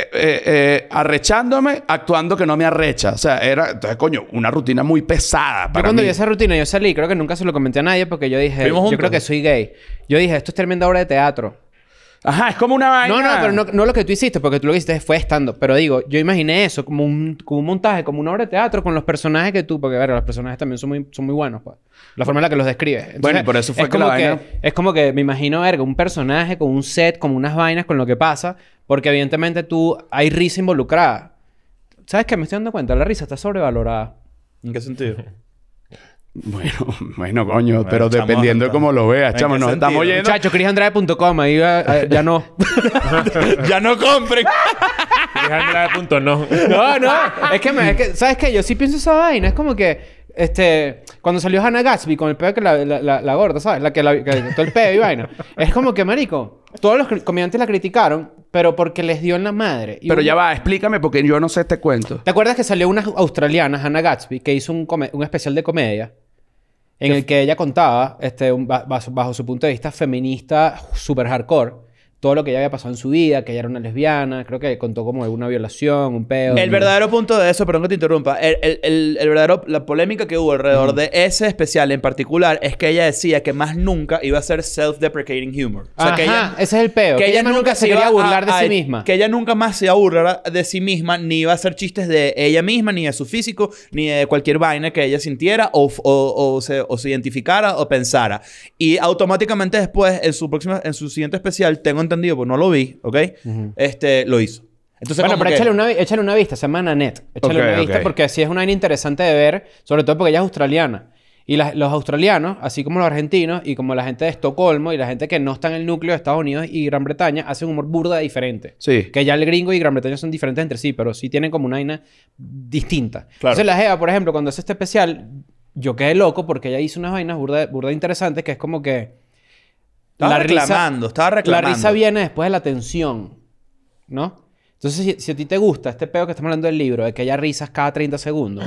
S1: eh, eh, eh, arrechándome, actuando que no me arrecha. O sea, era, entonces, coño, una rutina muy pesada. Para yo cuando vi esa
S3: rutina, yo salí, creo que nunca se lo comenté a nadie porque yo dije, yo creo que soy gay. Yo dije, esto es tremenda obra de teatro. Ajá, es como una vaina. No, no, pero no, lo que tú hiciste, porque tú lo que hiciste fue estando. Pero digo, yo imaginé eso como un, montaje, como un obra de teatro con los personajes que tú, porque ver, los personajes también son muy, buenos, pues. La forma en la que los describes. bueno, por eso fue es como que Es como que me imagino, verga, un personaje con un set, como unas vainas, con lo que pasa, porque evidentemente tú hay risa involucrada. ¿Sabes qué? Me estoy dando cuenta, la risa está sobrevalorada. ¿En qué sentido? [LAUGHS]
S1: Bueno, [LAUGHS] bueno, coño, pero, dependiendo de cómo lo veas, chamo, nos estamos yendo.
S3: Chacho, crisandrade.com, ahí eh, ya no.
S4: [LAUGHS] ya no compren. crisandrade.no.
S3: no, no, es que, me, es que, ¿sabes qué? Yo sí pienso esa vaina, es como que este, cuando salió Hannah Gatsby con el peo que la, la, gorda, ¿sabes? La que, todo el pedo y vaina. [LAUGHS] Es como que, marico, todos los comediantes la criticaron, pero porque les dio en la madre. pero ya va,
S1: explícame porque yo no sé este cuento.
S3: ¿Te acuerdas que salió una australiana, Hannah Gatsby, que hizo un, especial de comedia? En el que ella contaba, este, bajo, bajo, su punto de vista feminista super hardcore, todo lo que ya había pasado en su vida, que ella era una lesbiana, creo que contó como alguna violación, un peo... El verdadero
S2: punto de eso, perdón que te interrumpa, el, el, el, verdadero, la polémica que hubo alrededor de ese especial en particular es que ella decía que más nunca iba a ser self-deprecating humor. O sea, que ella,
S3: ese es el peo. Que, ella, nunca, se se a burlar de sí misma.
S2: Que ella nunca más se iba a burlar de sí misma, ni iba a hacer chistes de ella misma, ni de su físico, ni de cualquier vaina que ella sintiera o, o, o se, se, identificara o pensara. Y automáticamente después, en su, próxima, en su siguiente especial, tengo entendido, pues no lo vi, ¿ok? Este, lo hizo. Entonces, bueno, pero échale,
S3: una, échale, una, vista, semana net. Échale una vista porque así es una vaina interesante de ver, sobre todo porque ella es australiana. Y los australianos, así como los argentinos, y como la gente de Estocolmo y la gente que no está en el núcleo de Estados Unidos y Gran Bretaña, hacen un humor burda diferente. Sí. Que ya el gringo y Gran Bretaña son diferentes entre sí, pero sí tienen como una vaina distinta. Claro. Entonces, la Jeva, por ejemplo, cuando hace este especial, yo quedé loco porque ella hizo unas vainas burda, burda interesantes que es como que
S2: estaba la reclamando, risa, estaba reclamando. La risa
S3: viene después de la tensión, ¿no? Entonces, si, a ti te gusta este pedo que estamos hablando del libro, de que haya risas cada 30 segundos,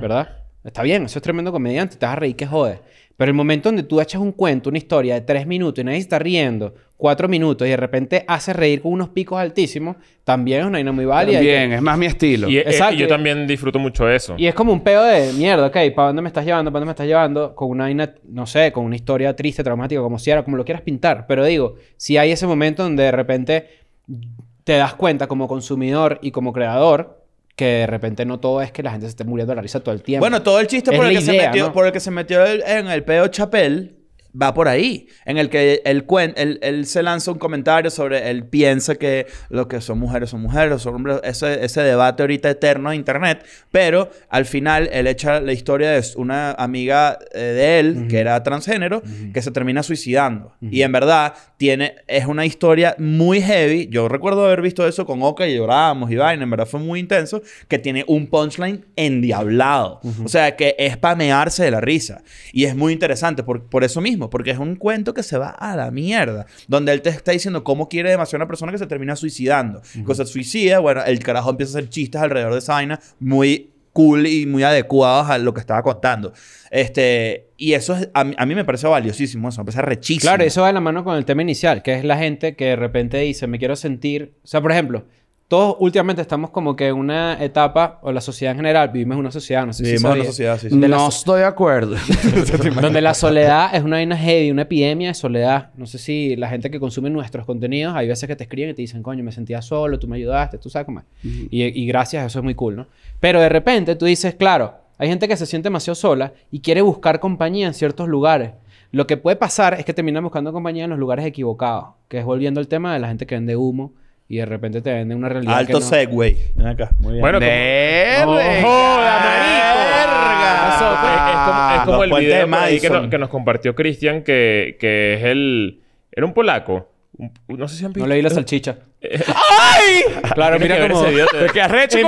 S3: ¿verdad? Está bien, eso es tremendo comediante, te vas a reír que jode. Pero el momento donde tú echas un cuento, una historia de tres minutos y nadie está riendo, cuatro minutos y de repente hace reír con unos picos altísimos, también es una vaina muy válida. Bien, es más
S4: mi estilo. Eh, y, Exacto. yo también disfruto mucho eso. Y
S3: es como un pedo de mierda, ok, ¿para dónde me estás llevando? ¿Para dónde me estás llevando? Con una vaina, no sé, con una historia triste, traumática, como si era como lo quieras pintar. Pero digo, si hay ese momento donde de repente te das cuenta como consumidor y como creador que de repente no todo es que la gente se esté muriendo de la risa todo el tiempo. Bueno, todo el chiste por el, por el,
S2: que se metió, en el peo Chapel va por ahí, en el que él, él, él, se lanza un comentario sobre él piensa que lo que son mujeres son mujeres, son hombres, ese, ese debate ahorita eterno de internet, pero al final él echa la historia de una amiga eh, de él, que era transgénero, que se termina suicidando. Y en verdad tiene, es una historia muy heavy, yo recuerdo haber visto eso con Oka y llorábamos y vaina, en verdad fue muy intenso, que tiene un punchline endiablado, o sea que es pamearse de la risa. Y es muy interesante por, por eso mismo porque es un cuento que se va a la mierda, donde él te está diciendo cómo quiere demasiado una persona que se termina suicidando. Uh suicida, bueno, el carajo empieza a hacer chistes alrededor de Zaina muy cool y muy adecuados a lo que estaba contando. Este, y eso a, mí, me parece valiosísimo, eso me parece rechísimo. Claro, eso va de la mano con el tema inicial, que
S3: es la gente que de repente dice, me quiero sentir, o sea, por ejemplo, todos últimamente estamos como que en una etapa, o la sociedad en general, vivimos en una sociedad, no sé vivimos en una sociedad, sí, sí. No
S1: estoy de acuerdo.
S3: [LAUGHS] donde la soledad es una vaina heavy, una epidemia de soledad. No sé si la gente que consume nuestros contenidos, hay veces que te escriben y te dicen, coño, me sentía solo, tú me ayudaste, tú sabes cómo es. y, gracias, eso es muy cool, ¿no? Pero de repente tú dices, claro, hay gente que se siente demasiado sola y quiere buscar compañía en ciertos lugares. Lo que puede pasar es que termina buscando compañía en los lugares equivocados, que es volviendo al tema de la gente que vende humo y de repente te venden una realidad. Alto que no... Segway.
S2: Ven acá, muy bien.
S3: Bueno, ¡Verga! Como... ¡Joda,
S4: marico! Es, como, ah, el video que, que, nos compartió Cristian, que, que es el. Era un polaco. no sé si han visto. No leí la salchicha.
S1: ¡Ay!
S4: Claro, mira cómo, como... Ese video, que arrecho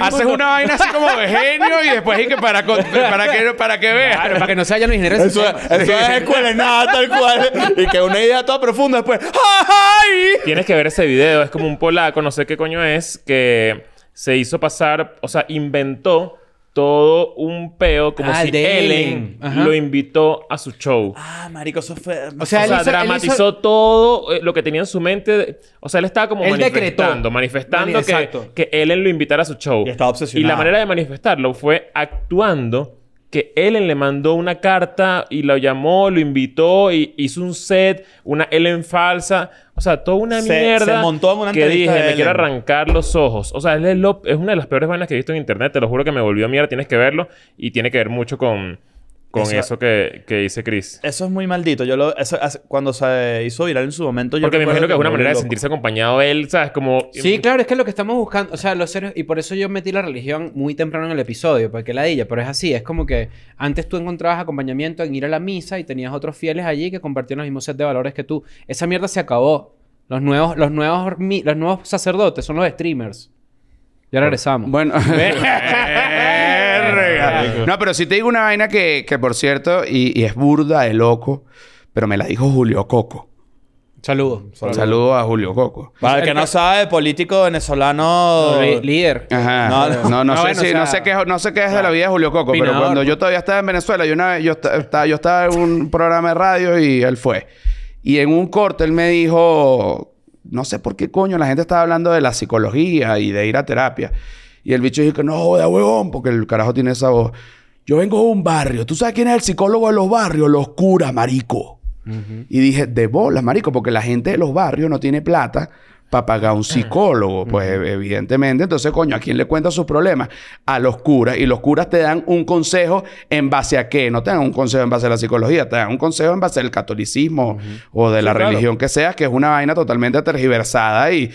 S4: Haces una vaina así como de genio y después que para, para que, para que veas. para que no se haya los ingenieros. Eso, es
S2: escuela nada tal cual. Y que una idea toda profunda después... ¡Ay!
S4: Tienes que ver ese video. Es como un polaco, no sé qué coño es, que se hizo pasar... O sea, inventó todo un peo como ah, si Ellen, lo invitó a su show. Ah, marico, eso fue... O sea, dramatizó todo eh, lo que tenía en su mente. O sea, él estaba como manifestando, manifestando que, que, Ellen lo invitara a su show. Y estaba obsesionado. Y la manera de manifestarlo fue actuando que Ellen le mandó una carta y lo llamó, lo invitó y hizo un set, una Ellen falsa. O sea, toda una mierda. que dije, me quiero arrancar los ojos. O sea, es, es una de las peores vainas que he visto en internet. Te lo juro que me volvió a mierda. Tienes que verlo. Y tiene que ver mucho con con eso, que, que, dice Chris. Eso
S2: es muy maldito. Yo lo, eso, cuando se hizo viral en su momento, yo Porque me imagino que es una manera de sentirse
S4: acompañado él, ¿sabes? Como... Sí,
S3: claro, es que lo que estamos buscando, o sea, los seres... Y por eso yo metí la religión muy temprano en el episodio, porque la dilla, pero es así, es como que antes tú encontrabas acompañamiento en ir a la misa y tenías otros fieles allí que compartían los mismos set de valores que tú. Esa mierda se acabó. Los nuevos, los nuevos, los nuevos sacerdotes son los streamers. Ya regresamos. Bueno. [LAUGHS] [LAUGHS]
S1: No, pero si te digo una vaina que, que por cierto, y, es burda de loco, pero me la dijo Julio Coco. Saludo. Saludo. Saludo a Julio Coco. Para el que no
S2: sabe, político venezolano líder. Ajá. No, sé, si, no sé qué es, no sé de la vida de Julio Coco, pero cuando
S1: yo todavía estaba en Venezuela, yo una yo estaba, yo estaba en un programa de radio y él fue. Y en un corte él me dijo, no sé por qué coño la gente estaba hablando de la psicología y de ir a terapia. Y el bicho dijo que no joda, huevón, porque el carajo tiene esa voz. Yo vengo de un barrio. ¿Tú sabes quién es el psicólogo de los barrios? Los curas, marico. Y dije, de bolas, marico, porque la gente de los barrios no tiene plata para pagar un mm. psicólogo, pues evidentemente. Entonces, coño, ¿a quién le cuenta sus problemas? A los curas. Y los curas te dan un consejo en base a qué? No te dan un consejo en base a la psicología, te dan un consejo en base al catolicismo o de la religión que sea, que es una vaina totalmente tergiversada y,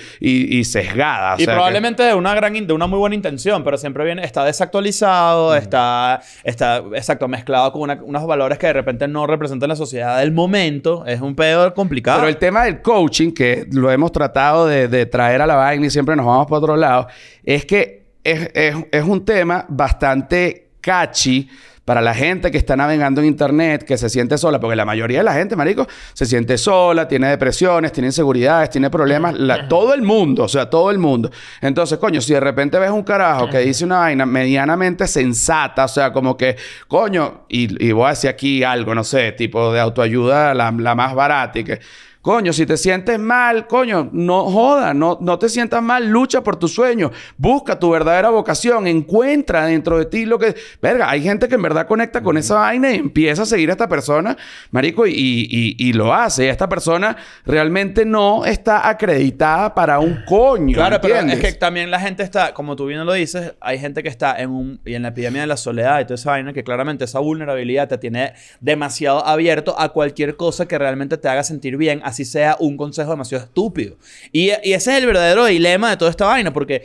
S1: sesgada. y probablemente
S2: de una gran, de una muy buena intención, pero siempre viene, está desactualizado, está, está, exacto, mezclado con unos valores que de repente no representan la sociedad del momento. Es un pedo complicado.
S1: Pero el tema del coaching, que lo hemos tratado de, traer a la vaina y siempre nos vamos para otro lado, es que es, un tema bastante catchy para la gente que está navegando en internet, que se siente sola, porque la mayoría de la gente, marico, se siente sola, tiene depresiones, tiene inseguridades, tiene problemas, todo el mundo, o sea, todo el mundo. Entonces, coño, si de repente ves un carajo que dice una vaina medianamente sensata, o sea, como que, coño, y, voy a decir aquí algo, no sé, tipo de autoayuda, la, la más barata y que Coño, si te sientes mal, coño, no joda, no, no te sientas mal, lucha por tu sueño. busca tu verdadera vocación, encuentra dentro de ti lo que... Verga, hay gente que en verdad conecta con esa vaina y empieza a seguir a esta persona, Marico, y, lo hace. Esta persona realmente no está acreditada para un coño. Claro, pero es que
S2: también la gente está, como tú bien lo dices, hay gente que está en un, y en la epidemia de la soledad y toda esa vaina, que claramente esa vulnerabilidad te tiene demasiado abierto a cualquier cosa que realmente te haga sentir bien si sea un consejo demasiado estúpido. Y, ese es el verdadero dilema de toda esta vaina, porque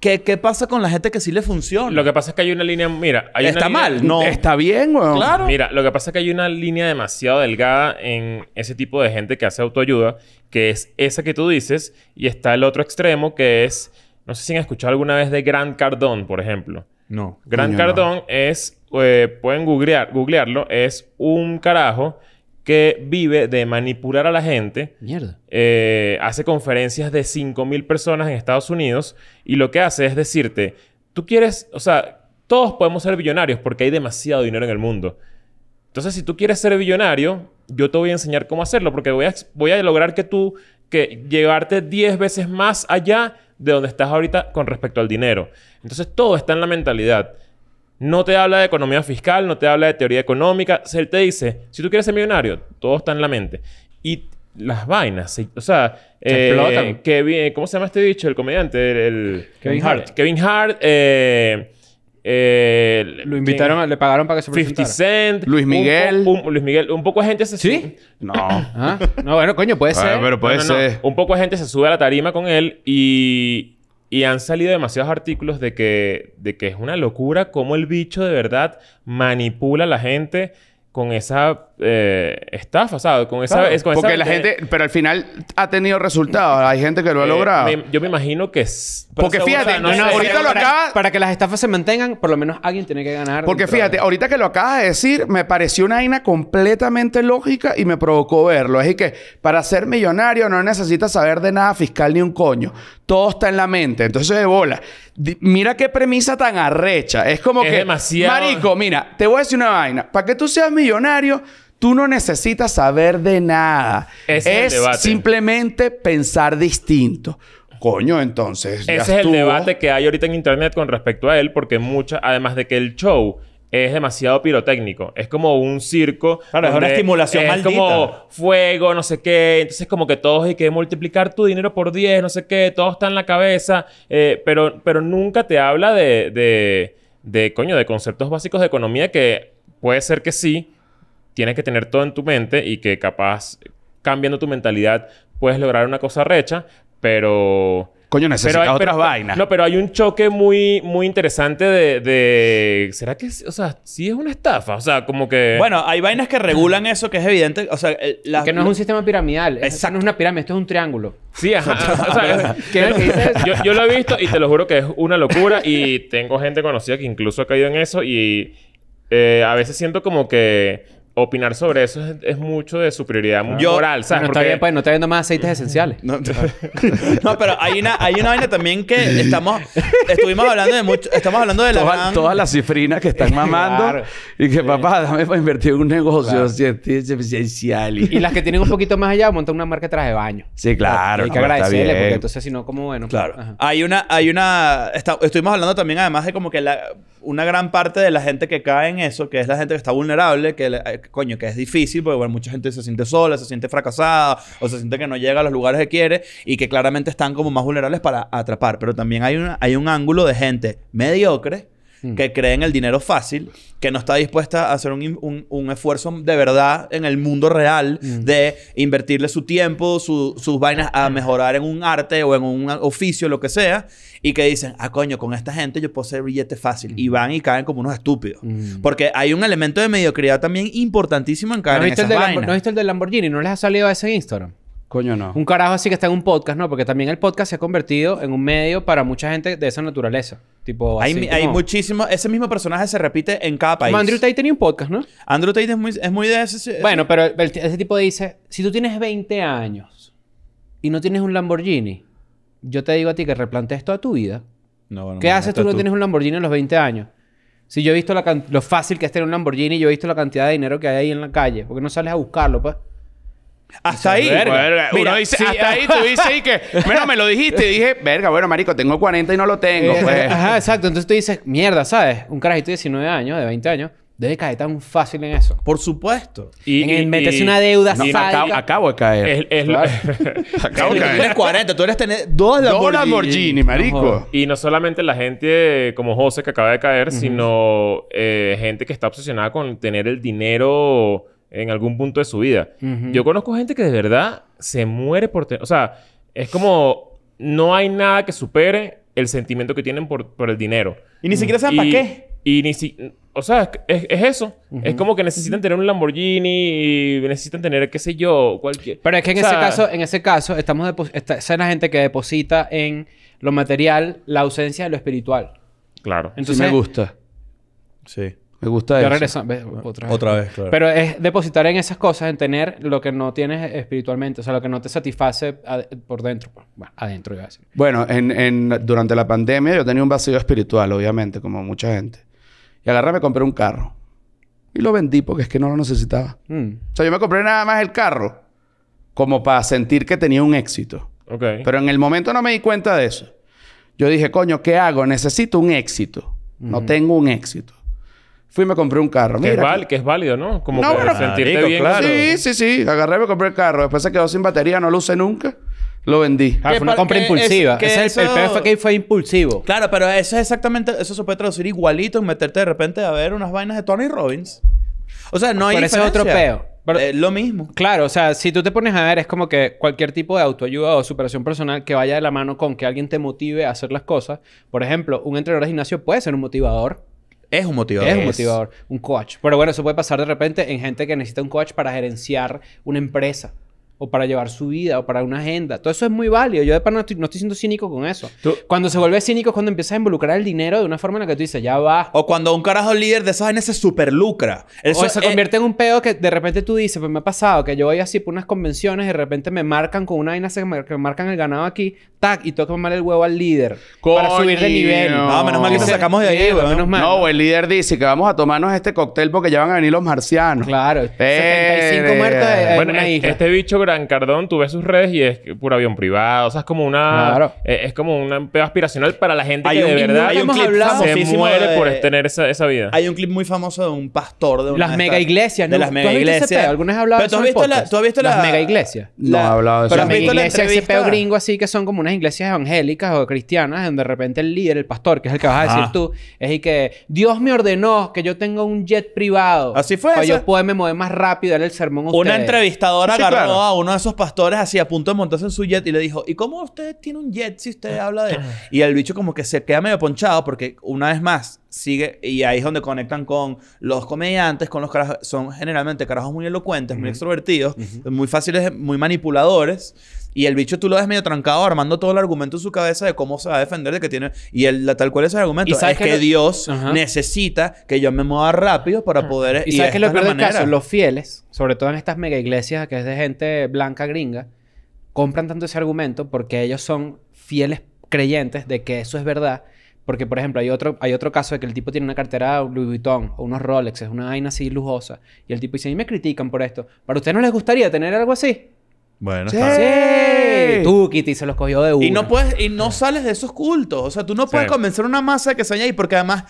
S2: ¿Qué, pasa con la gente que sí le funciona? Lo
S4: que pasa es que hay una línea. Mira, Está mal, no. Está
S2: bien, weón. Claro.
S4: Mira, lo que pasa es que hay una línea demasiado delgada en ese tipo de gente que hace autoayuda, que es esa que tú dices, y está el otro extremo que es. No sé si han escuchado alguna vez de Gran Cardón, por ejemplo. No. Gran Cardón es. Eh, pueden googlear, googlearlo. Es un carajo que vive de manipular a la gente. Eh, hace conferencias de 5.000 personas en Estados Unidos y lo que hace es decirte, tú quieres, o sea, todos podemos ser billonarios porque hay demasiado dinero en el mundo. Entonces, si tú quieres ser billonario, yo te voy a enseñar cómo hacerlo porque voy a, voy a lograr que tú, que llevarte 10 veces más allá de donde estás ahorita con respecto al dinero. Entonces, todo está en la mentalidad. No te habla de economía fiscal, no te habla de teoría económica. Él te dice, si tú quieres ser millonario, todo está en la mente. Y las vainas, o sea, eh, eh, ¿cómo se llama este dicho? El comediante, Kevin Hart. Kevin Hart, eh, eh, lo invitaron, le pagaron para que se presentara. 50 Cent. Luis Miguel. Luis Miguel. Un poco de gente se ¿Sí? No. [LAUGHS] Ah, no, bueno, coño, puede ser. pero puede ser. Un poco de gente se sube a la tarima con él y y han salido demasiados artículos de que, de que es una locura cómo el bicho de verdad manipula a la gente con esa eh, estafa, ¿sabes? Con esa, es, con porque la gente, pero al final
S1: ha tenido resultados. Hay gente que
S4: lo ha eh, logrado. yo me imagino que es. Porque fíjate, ahorita para, lo acabas...
S1: Para que las estafas se mantengan, por lo menos alguien tiene que ganar. Porque fíjate, ahorita que lo acabas de decir, me pareció una vaina completamente lógica y me provocó verlo. Es que para ser millonario no necesitas saber de nada fiscal ni un coño. Todo está en la mente. Entonces, de bola. Mira qué premisa tan arrecha. Es como que. Marico, mira, te voy a decir una vaina. Para que tú seas millonario, tú no necesitas saber de nada. es, simplemente pensar distinto. Coño, entonces. Ese es el
S4: debate que hay ahorita en internet con respecto a él, porque muchas, además de que el show es demasiado pirotécnico. Es como un circo. Claro, es una estimulación es como fuego, no sé qué. Entonces, como que todos hay que multiplicar tu dinero por 10, no sé qué. Todo está en la cabeza. Eh, pero, pero nunca te habla de, de, coño, de conceptos básicos de economía que puede ser que sí. Tienes que tener todo en tu mente y que capaz, cambiando tu mentalidad, puedes lograr una cosa recha. Pero Coño, pero hay, otras vainas. No, pero hay un choque muy, muy interesante de, ¿Será que... O sea, sí es una estafa. O sea, como que... Bueno, hay vainas que regulan eso que es evidente. O sea, Que no es un
S3: sistema piramidal. esa no es una pirámide. Esto es un triángulo. Sí, ajá.
S4: o sea, Yo, lo he visto y te lo juro que es una locura. Y tengo gente conocida que incluso ha caído en eso y... Eh, a veces siento como que opinar sobre eso es, mucho de superioridad Yo- moral, ¿sabes? Pues, no está
S3: pues, no viendo más aceites esenciales.
S2: [LAUGHS] [LAUGHS] No, pero hay una, hay una vaina también que estamos...
S1: Estuvimos hablando de mucho... Estamos hablando de
S3: la
S2: todas
S1: las cifrinas que están [LAUGHS] mamando y que papá, dame para invertir en un negocio esencial.
S2: Y las
S3: que tienen un poquito más allá, montan una marca de de baño. Sí, claro. Hay que agradecerle,
S2: porque entonces si no, como bueno. Claro. Hay una, hay una, estuvimos hablando también además de como que la, una gran parte de la gente que cae en eso, que es la gente que está vulnerable, que coño, que es difícil, porque bueno, mucha gente se siente sola, se siente fracasada, o se siente que no llega a los lugares que quiere y que claramente están como más vulnerables para atrapar. Pero también hay, hay un ángulo de gente mediocre Mm. que creen en el dinero fácil, que no está dispuesta a hacer un, esfuerzo de verdad en el mundo real, mm. de invertirle su tiempo, su, sus vainas a mm. mejorar en un arte o en un oficio, lo que sea, y que dicen, ah, coño, con esta gente yo puedo hacer billete fácil. Y van y caen como unos estúpidos. Porque hay un elemento de mediocridad también importantísimo en cada ¿No viste el
S3: de Lamborghini? ¿No les ha salido a ese Instagram?
S1: Coño, no.
S2: Un carajo así que está en un podcast, ¿no? Porque también
S3: el podcast se ha convertido en un medio para mucha gente de esa naturaleza. Tipo, hay, así, muchísimos. Ese mismo personaje se repite en cada país. Andrew Tate tenía un podcast, ¿no? Andrew Tate es muy, es muy de ese. Bueno, pero ese tipo dice, si tú tienes 20 años y no tienes un Lamborghini, yo te digo a ti que replantes toda tu vida.
S4: No, ¿Qué haces tú no tienes
S3: un Lamborghini a los 20 años? Si yo he visto lo fácil que es tener un Lamborghini, yo he visto la cantidad de dinero que hay ahí en la calle, porque no sales a buscarlo, pues.
S1: Hasta ahí. Uno dice, hasta ahí tú dices y que, bueno, [LAUGHS] me lo dijiste. Y dije, verga, bueno, marico, tengo 40 y no lo tengo. Eh, pues".
S3: Ajá, exacto. Entonces tú dices, mierda, ¿sabes? Un carajito de 19 años, de 20 años, debe caer tan fácil en eso. Por supuesto. Y, en meterse una deuda no,
S4: acabo, de caer. [LAUGHS] acabo de caer. Tú eres 40, tú eres tener dos Lamborghini. Dos marico. y no solamente la gente como José que acaba de caer, sino eh, gente que está obsesionada con tener el dinero en algún punto de su vida. Yo conozco gente que de verdad se muere por tener... O sea, es como... No hay nada que supere el sentimiento que tienen por, el dinero. Y ni siquiera saben para qué. Y ni si... O sea, es, eso. Es como que necesitan tener un Lamborghini y necesitan tener, qué sé yo, cualquier... Pero es que en ese caso,
S3: en ese caso, estamos... esa es la gente que deposita en lo material la ausencia de lo espiritual.
S4: Claro. Entonces, me gusta.
S1: Sí. Me gusta eso. Ah, otra vez. claro. Pero
S3: es depositar en esas cosas, en tener lo que no tienes espiritualmente, o sea, lo que no te satisface por dentro. Pues. Bueno,
S1: adentro iba a decir. Bueno, durante la pandemia yo tenía un vacío espiritual, obviamente, como mucha gente. Y agarré, me compré un carro. Y lo vendí porque es que no lo necesitaba. Mm. O sea, yo me compré nada más el carro como para sentir que tenía un éxito. Pero en el momento no me di cuenta de eso. Yo dije, coño, ¿qué hago? Necesito un éxito. No tengo un éxito. Fui y me compré un carro. Mira,
S4: que, es válido, ¿no? Como no, que Claro. Sí, sí, sí.
S1: Agarré y me compré el carro. Después se quedó sin batería, no lo usé nunca. Lo vendí. Ah, fue una
S2: compra impulsiva. Es, el, PFK fue impulsivo. Claro, pero eso es exactamente... Eso se puede traducir igualito en meterte de repente a ver unas vainas de Tony Robbins. O sea, no hay otro peo. lo mismo.
S3: Claro, o sea, si tú te pones a ver, es como que cualquier tipo de autoayuda o superación personal que vaya de la mano con que alguien te motive a hacer las cosas. Por ejemplo, un entrenador de gimnasio puede ser un motivador.
S2: Es un motivador. Es un motivador,
S3: un coach. Pero bueno, eso puede pasar de repente en gente que necesita un coach para gerenciar una empresa o para llevar su vida o para una agenda. Todo eso es muy válido. Yo de no estoy, no estoy siendo cínico con eso. cuando se vuelve cínico es cuando empiezas a involucrar el dinero de una forma en la que tú dices, ya va.
S2: O cuando un carajo líder de esas ese se superlucra. Eso se eh,
S3: convierte en un pedo que de repente tú dices, pues me ha pasado que yo voy así por unas convenciones y de repente me marcan con una vaina que me, marcan el ganado aquí, tac, y que mal el huevo al líder para subir de nivel. No, menos mal que nos sacamos de ahí, menos
S2: mal.
S1: No, el líder dice que vamos a tomarnos este cóctel porque ya van a venir los marcianos. Claro. Eh,
S4: eh, este bicho Gran Cardón, tú ves sus redes y es puro avión privado. O sea, es como una... Eh, es como un pedo aspiracional para la gente que de verdad hay un clip se muere por tener esa, esa, vida.
S2: Hay un clip muy famoso de un pastor de Las mega iglesias, De las mega iglesias. ¿Alguna vez de tú has, visto ¿Tú has
S4: visto las mega iglesias? No, he hablado de eso. Pero las mega iglesias, ese
S2: gringo así que son como
S3: unas iglesias evangélicas o cristianas donde de repente el líder, el pastor, que es el que vas a decir tú, es y que Dios me ordenó que yo tenga un jet privado. Así fue. Para yo poderme mover más rápido, en el sermón Una entrevistadora agarró
S2: uno de esos pastores así a punto de montarse en su jet y le dijo, ¿y cómo usted tiene un jet si usted habla de...? Ah. Y el bicho como que se queda medio ponchado porque una vez más sigue, y ahí es donde conectan con los comediantes, con los carajos, son generalmente carajos muy elocuentes, muy extrovertidos, muy fáciles, muy manipuladores. Y el bicho tú lo ves medio trancado armando todo el argumento en su cabeza de cómo se va a defender de que tiene... Y el, la, tal cual es el argumento. sabes es que, Dios necesita que yo me mueva rápido para poder... Y, y sabes que lo que los
S3: fieles, sobre todo en estas mega iglesias que es de gente blanca gringa, compran tanto ese argumento porque ellos son fieles creyentes de que eso es verdad. Porque, por ejemplo, hay otro, hay otro caso de que el tipo tiene una cartera Louis Vuitton o unos Rolex, es una vaina así lujosa. Y el tipo dice, a mí me critican por esto.
S2: ¿Para ustedes no les gustaría tener algo así?
S3: Bueno, Está Tú, Kitty, se los cogió de uno. Y no
S2: puedes, y no sales de esos cultos. O sea, tú no puedes convencer a una masa que se ahí porque además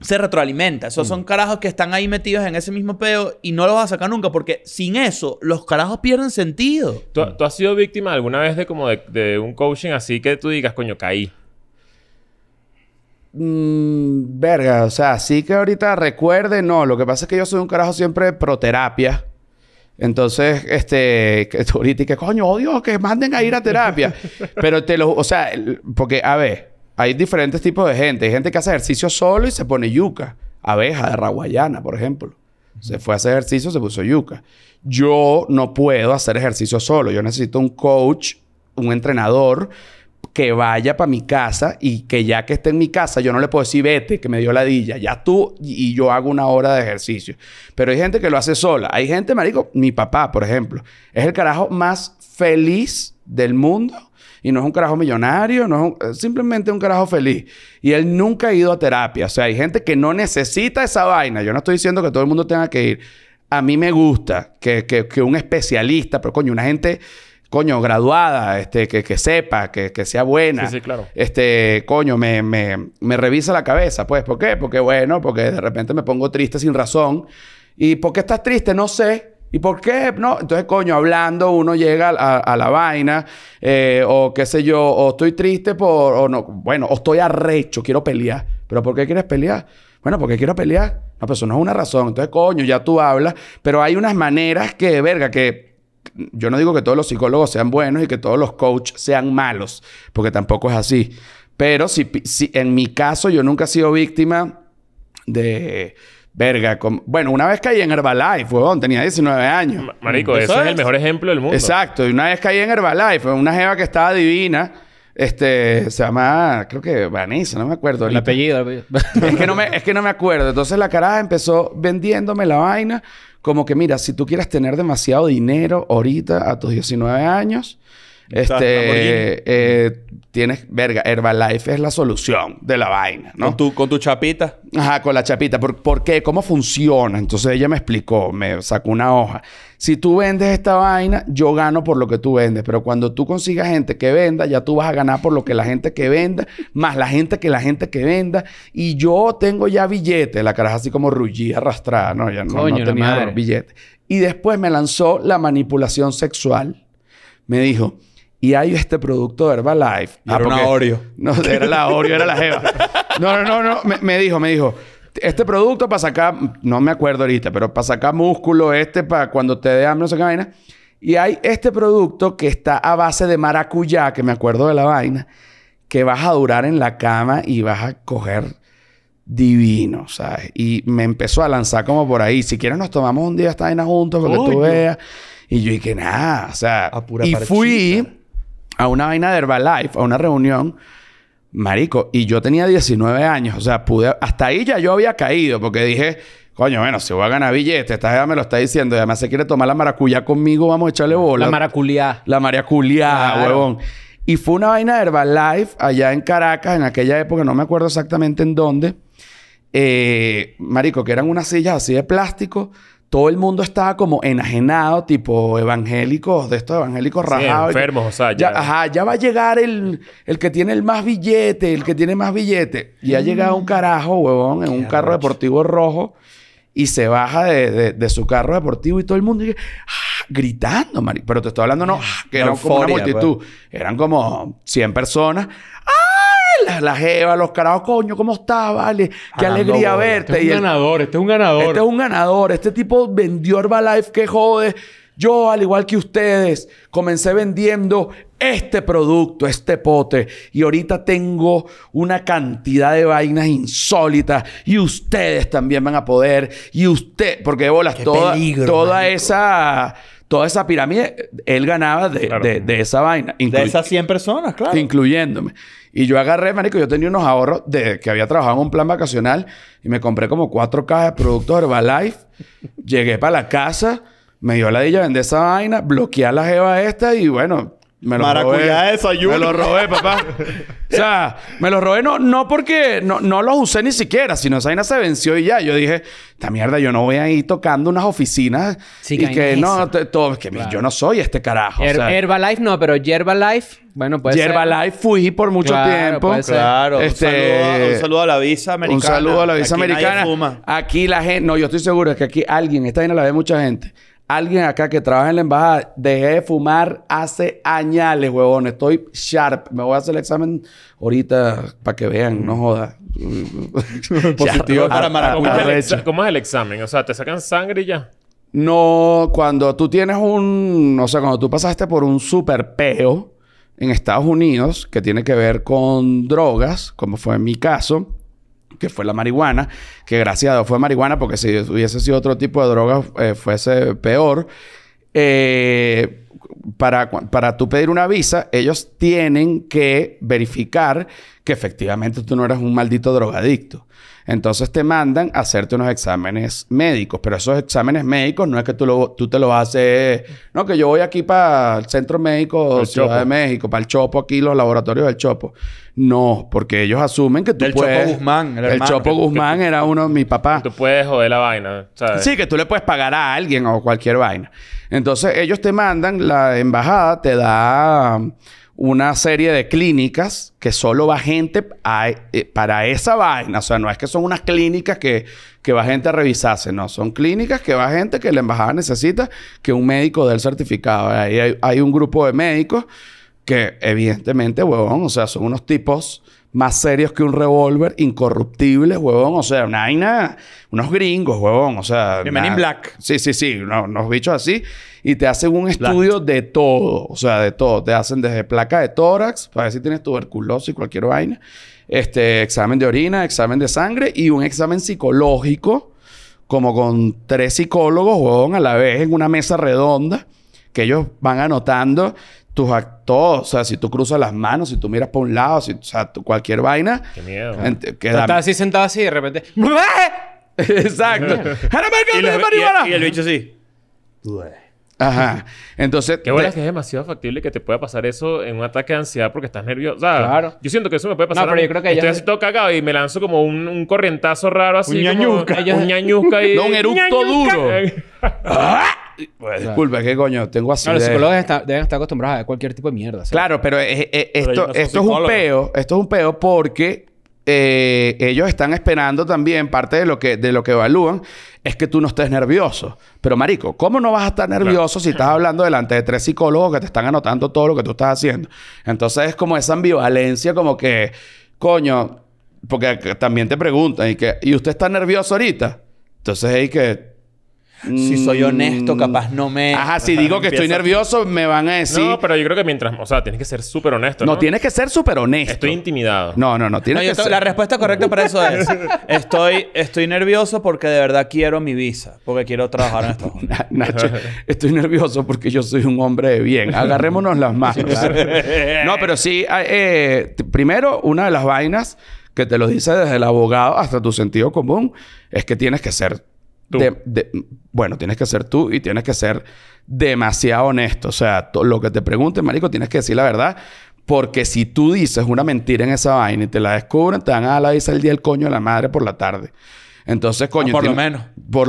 S2: se retroalimenta. Esos mm. son carajos que están ahí metidos en ese mismo peo y no los vas a sacar nunca porque sin eso los carajos pierden sentido.
S4: ¿Tú, has sido víctima alguna vez de como de, un coaching así que tú digas, coño, caí?
S2: Mm,
S1: verga, o sea, sí que ahorita recuerde, no. Lo que pasa es que yo soy un carajo siempre pro terapia. Entonces, este, que coño, odio oh que manden a ir a terapia. [LAUGHS] Pero te lo, o sea, porque, a ver, hay diferentes tipos de gente. Hay gente que hace ejercicio solo y se pone yuca. Abeja de Raguayana, por ejemplo. Se fue a hacer ejercicio, se puso yuca. Yo no puedo hacer ejercicio solo. Yo necesito un coach, un entrenador que vaya para mi casa y que ya que esté en mi casa, yo no le puedo decir vete, que me dio la dilla, ya tú y yo hago una hora de ejercicio. Pero hay gente que lo hace sola. Hay gente, marico, mi papá, por ejemplo, es el carajo más feliz del mundo y no es un carajo millonario, no es simplemente un carajo feliz. Y él nunca ha ido a terapia. O sea, hay gente que no necesita esa vaina. Yo no estoy diciendo que todo el mundo tenga que ir. A mí me gusta que, que un especialista, pero coño, una gente coño, graduada, este, que, sepa, que, sea buena. Sí, sí, claro. Este, coño, me, me, me, revisa la cabeza, pues. ¿Por qué? Porque, bueno, porque de repente me pongo triste sin razón. ¿Y por qué estás triste? No sé. ¿Y por qué? No. Entonces, coño, hablando uno llega a, la vaina, eh, o qué sé yo, o estoy triste por, o no, bueno, o estoy arrecho, quiero pelear. ¿Pero por qué quieres pelear? Bueno, porque quiero pelear. No, pero eso no es una razón. Entonces, coño, ya tú hablas. Pero hay unas maneras que, verga, que yo no digo que todos los psicólogos sean buenos y que todos los coaches sean malos, porque tampoco es así. Pero si, en mi caso yo nunca he sido víctima de... Verga, con... bueno, una vez caí en Herbalife, huevón. tenía 19 años. Marico, ese es el
S4: mejor ejemplo del mundo.
S1: Exacto, y una vez caí en Herbalife, una jeva que estaba divina, este, se llama, creo que Vanessa, no me acuerdo. El apellido, el Es que no me, es que no me acuerdo. Entonces la caraja empezó vendiéndome la vaina como que mira, si tú quieres tener demasiado dinero ahorita a tus 19 años, este, eh, tienes, verga, Herbalife es la solución de la vaina, ¿no? ¿Con tu, con tu chapita? Ajá, con la chapita. ¿Por, qué? ¿Cómo funciona? Entonces ella me explicó, me sacó una hoja si tú vendes esta vaina, yo gano por lo que tú vendes. Pero cuando tú consigas gente que venda, ya tú vas a ganar por lo que la gente que venda, más la gente que la gente que venda. Y yo tengo ya billetes. La caraja así como rullía, arrastrada. No, ya no, no tenía billete. Y después me lanzó la manipulación sexual. Me dijo... Y hay este producto de Herbalife. era ah, Oreo. [LAUGHS] No, era la Oreo, era la Jeva. No, no, no, no. me dijo, me dijo, este producto para sacar, no me acuerdo ahorita, pero para sacar músculo, este para cuando te dé hambre, no sé qué vaina. Y hay este producto que está a base de maracuyá, que me acuerdo de la vaina, que vas a durar en la cama y vas a coger divino, ¿sabes? Y me empezó a lanzar como por ahí. Si quieres nos tomamos un día esta vaina juntos porque que tú veas. Y yo dije, nada, o sea... y fui a una vaina de Herbalife, a una reunión Marico, y yo tenía 19 años, o sea, pude, hasta ahí ya yo había caído, porque dije, coño, bueno, si voy a ganar billete esta ya me lo está diciendo, y además se quiere tomar la maracuyá conmigo, vamos a echarle bola. La maraculiá. La maracuyá, huevón. Y fue una vaina de Herbalife allá en Caracas, en aquella época, no me acuerdo exactamente en dónde. Eh, marico, que eran unas sillas así de plástico todo el mundo estaba como enajenado, tipo evangélicos, de estos evangélicos rajados. enfermos, o sea, ya. Ajá, ya va a llegar el, que tiene el más billete, el que tiene más billete. Y ha llegado un mm. carajo, huevón, en un carro deportivo rojo y se baja de, su carro deportivo y todo el mundo ah, gritando, Mari. Pero te estoy hablando, no, mm. ah, que era como una multitud. Pues. Eran como 100 personas. ¡Ah! la, jeva, los carajos, coño, ¿cómo estás? Vale, qué alegría verte. Este es un y ganador, este es un ganador. Este es un ganador. Este tipo vendió Herbalife, que jode. Yo, al igual que ustedes, comencé vendiendo este producto, este pote, y ahorita tengo una cantidad de vainas insólitas, y ustedes también van a poder, y usted, porque bolas, toda, toda esa toda esa pirámide, él ganaba de, esa vaina. De esas 100 personas, claro. Incluyéndome. Y yo agarré, manico, yo tenía unos ahorros de que había trabajado en un plan vacacional y me compré como cuatro cajas de productos Herbalife. llegué para la casa, me dio la dilla vender esa vaina, bloqueé a la jeva esta y bueno, me lo robé. Me lo robé, papá. o sea, me lo robé no, no porque no, no los usé ni siquiera, sino esa vaina se venció y ya. Yo dije, esta mierda, yo no voy a ir tocando unas oficinas y que no, que yo no soy este carajo.
S3: Herbalife no, pero Herbalife. bueno, puede Yerbalife
S1: fui por mucho tiempo. Claro, este, un saludo,
S2: a la visa americana. Un saludo a la visa americana.
S1: Aquí la gente, no, yo estoy seguro de que aquí alguien, esta vaina la ve mucha gente alguien acá que trabaja en la embajada, dejé de fumar hace añales, huevón. Estoy sharp. Me voy a hacer el examen ahorita para que vean, no joda. [LAUGHS] Positivo para
S4: ¿Cómo es el examen? O sea, ¿te sacan sangre y ya?
S1: No, cuando tú tienes un... O sea, cuando tú pasaste por un super peo en Estados Unidos que tiene que ver con drogas, como fue en mi caso que fue la marihuana, que gracias a Dios fue marihuana, porque si hubiese sido otro tipo de droga eh, fuese peor. Eh, para, para tú pedir una visa, ellos tienen que verificar que efectivamente tú no eras un maldito drogadicto. Entonces te mandan a hacerte unos exámenes médicos, pero esos exámenes médicos no es que tú, tú te los haces, no, que yo voy aquí para el Centro Médico Ciudad de México, para el Chopo, aquí los laboratorios del Chopo. No, porque ellos asumen que tú el puedes... Chopo Guzmán, el, el Chopo Guzmán era uno de mis papás. Tú
S4: puedes joder la vaina,
S1: Sí, que tú le puedes pagar a alguien o cualquier vaina. Entonces ellos te mandan, la embajada te da una serie de clínicas que solo va gente eh, para esa vaina. O sea, no es que son unas clínicas que, que va gente a revisarse, no. Son clínicas que va gente que la embajada necesita que un médico dé el certificado. Ahí hay, hay un grupo de médicos que, evidentemente, huevón, o sea, son unos tipos más serios que un revólver, incorruptibles, huevón. O sea, una, vaina, unos gringos, huevón. O sea. Black. Sí, sí, sí. Unos, bichos así. Y te hacen un estudio de todo. O sea, de todo. Te hacen desde placa de tórax, para ver si tienes tuberculosis, cualquier vaina. Este, examen de orina, examen de sangre y un examen psicológico, como con tres psicólogos, huevón, a la vez en una mesa redonda que ellos van anotando tus actos, o sea, si tú cruzas las manos, si tú miras para un lado, si, o sea, cualquier vaina. Qué miedo. Estaba Estás
S3: así sentado así y de repente.
S1: [LAUGHS]
S4: Exacto.
S1: y,
S3: los,
S4: y, y, el bicho así. Ajá. Entonces. Qué bueno que es demasiado factible que te pueda pasar eso en un ataque de ansiedad porque estás nervioso. O sea, claro. Yo siento que eso me puede pasar. No, pero yo creo que Estoy así todo cagado y me lanzo como un, un corrientazo raro así. Un ñañuzca. Un ñañuzca y. un eructo duro. [LAUGHS] ¡Ah!
S1: disculpe, ¿qué coño? Tengo así. No, los psicólogos
S3: deben estar acostumbrados a cualquier tipo de mierda. Claro,
S1: pero esto, esto es un peo, esto es un peo porque eh, ellos están esperando también parte de lo que de lo que evalúan es que tú no estés nervioso. Pero marico, ¿cómo no vas a estar nervioso si estás hablando delante de tres psicólogos que te están anotando todo lo que tú estás haciendo? Entonces es como esa ambivalencia, como que coño, porque también te preguntan y que y usted está nervioso ahorita. Entonces hay que si soy honesto, mm. capaz no
S4: me. Ajá, si digo que estoy nervioso, me van a decir. No, pero yo creo que mientras. O sea, tienes que ser súper honesto. No, tienes que ser súper honesto. Estoy intimidado. No, no, no. La
S2: respuesta correcta para eso es:
S4: [LAUGHS] estoy,
S2: estoy nervioso porque de verdad quiero mi visa, porque quiero trabajar en Estados Unidos. [LAUGHS] Nacho,
S1: estoy nervioso porque yo soy un hombre de bien. Agarrémonos las manos.
S2: [LAUGHS] no, pero sí,
S1: ah, eh, primero, una de las vainas que te lo dice desde el abogado hasta tu sentido común es que tienes que ser bueno, tienes que ser tú y tienes que ser demasiado honesto. O sea, lo que te pregunten, marico, tienes que decir la verdad. Porque si tú dices una mentira en esa vaina y te la descubren, te van a la visa el día del coño de la madre por la tarde. Entonces, ah, coño. por lo menos.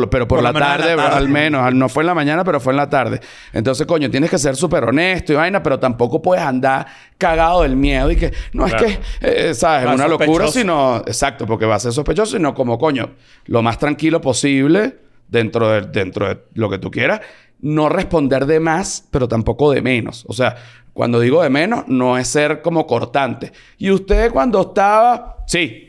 S1: pero por, la, tarde, al menos. No fue en la mañana, pero fue en la tarde. Entonces, coño, tienes que ser súper honesto y vaina, pero tampoco puedes andar cagado del miedo y que no es que, eh, eh, ¿sabes? Es una locura, sino. Exacto, porque va a ser sospechoso, sino como, coño, lo más tranquilo posible dentro de, dentro de lo que tú quieras. No responder de más, pero tampoco de menos. O sea, cuando digo de menos, no es ser como cortante. Y usted cuando estaba, sí,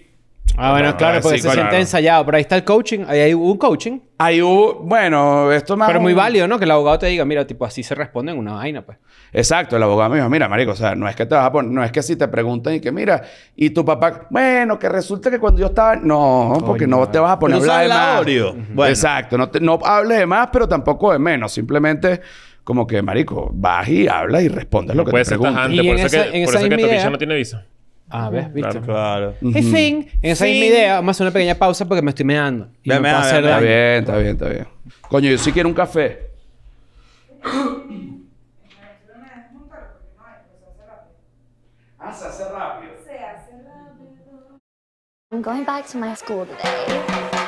S1: Ah, bueno, claro, porque se siente ensayado. Pero ahí está el coaching, ahí hay un coaching. Ahí hubo, bueno, esto más. Pero muy válido, ¿no? Que el abogado te diga, mira, tipo, así se responde en una vaina, pues. Exacto, el abogado me dijo, mira, marico, o sea, no es que te vas a poner, no es que si te preguntan y que, mira, y tu papá, bueno, que resulta que cuando yo estaba. No, porque no te vas a poner a hablar de más. Exacto, no, no hables de más, pero tampoco de menos. Simplemente como que, marico, vas y hablas y respondes lo que te preguntan. Y por en eso que, en por eso que
S4: no tiene visa. Ah, ¿ves? Mm. ¿Viste? Claro, claro.
S1: Y fin.
S3: en Esa misma idea. Vamos a hacer una pequeña pausa porque
S1: me estoy meando. Y me va a hacer Está bien, está bien, está bien. Coño, yo sí quiero un café. Ah, se hace rápido.
S3: I'm going back to my school today.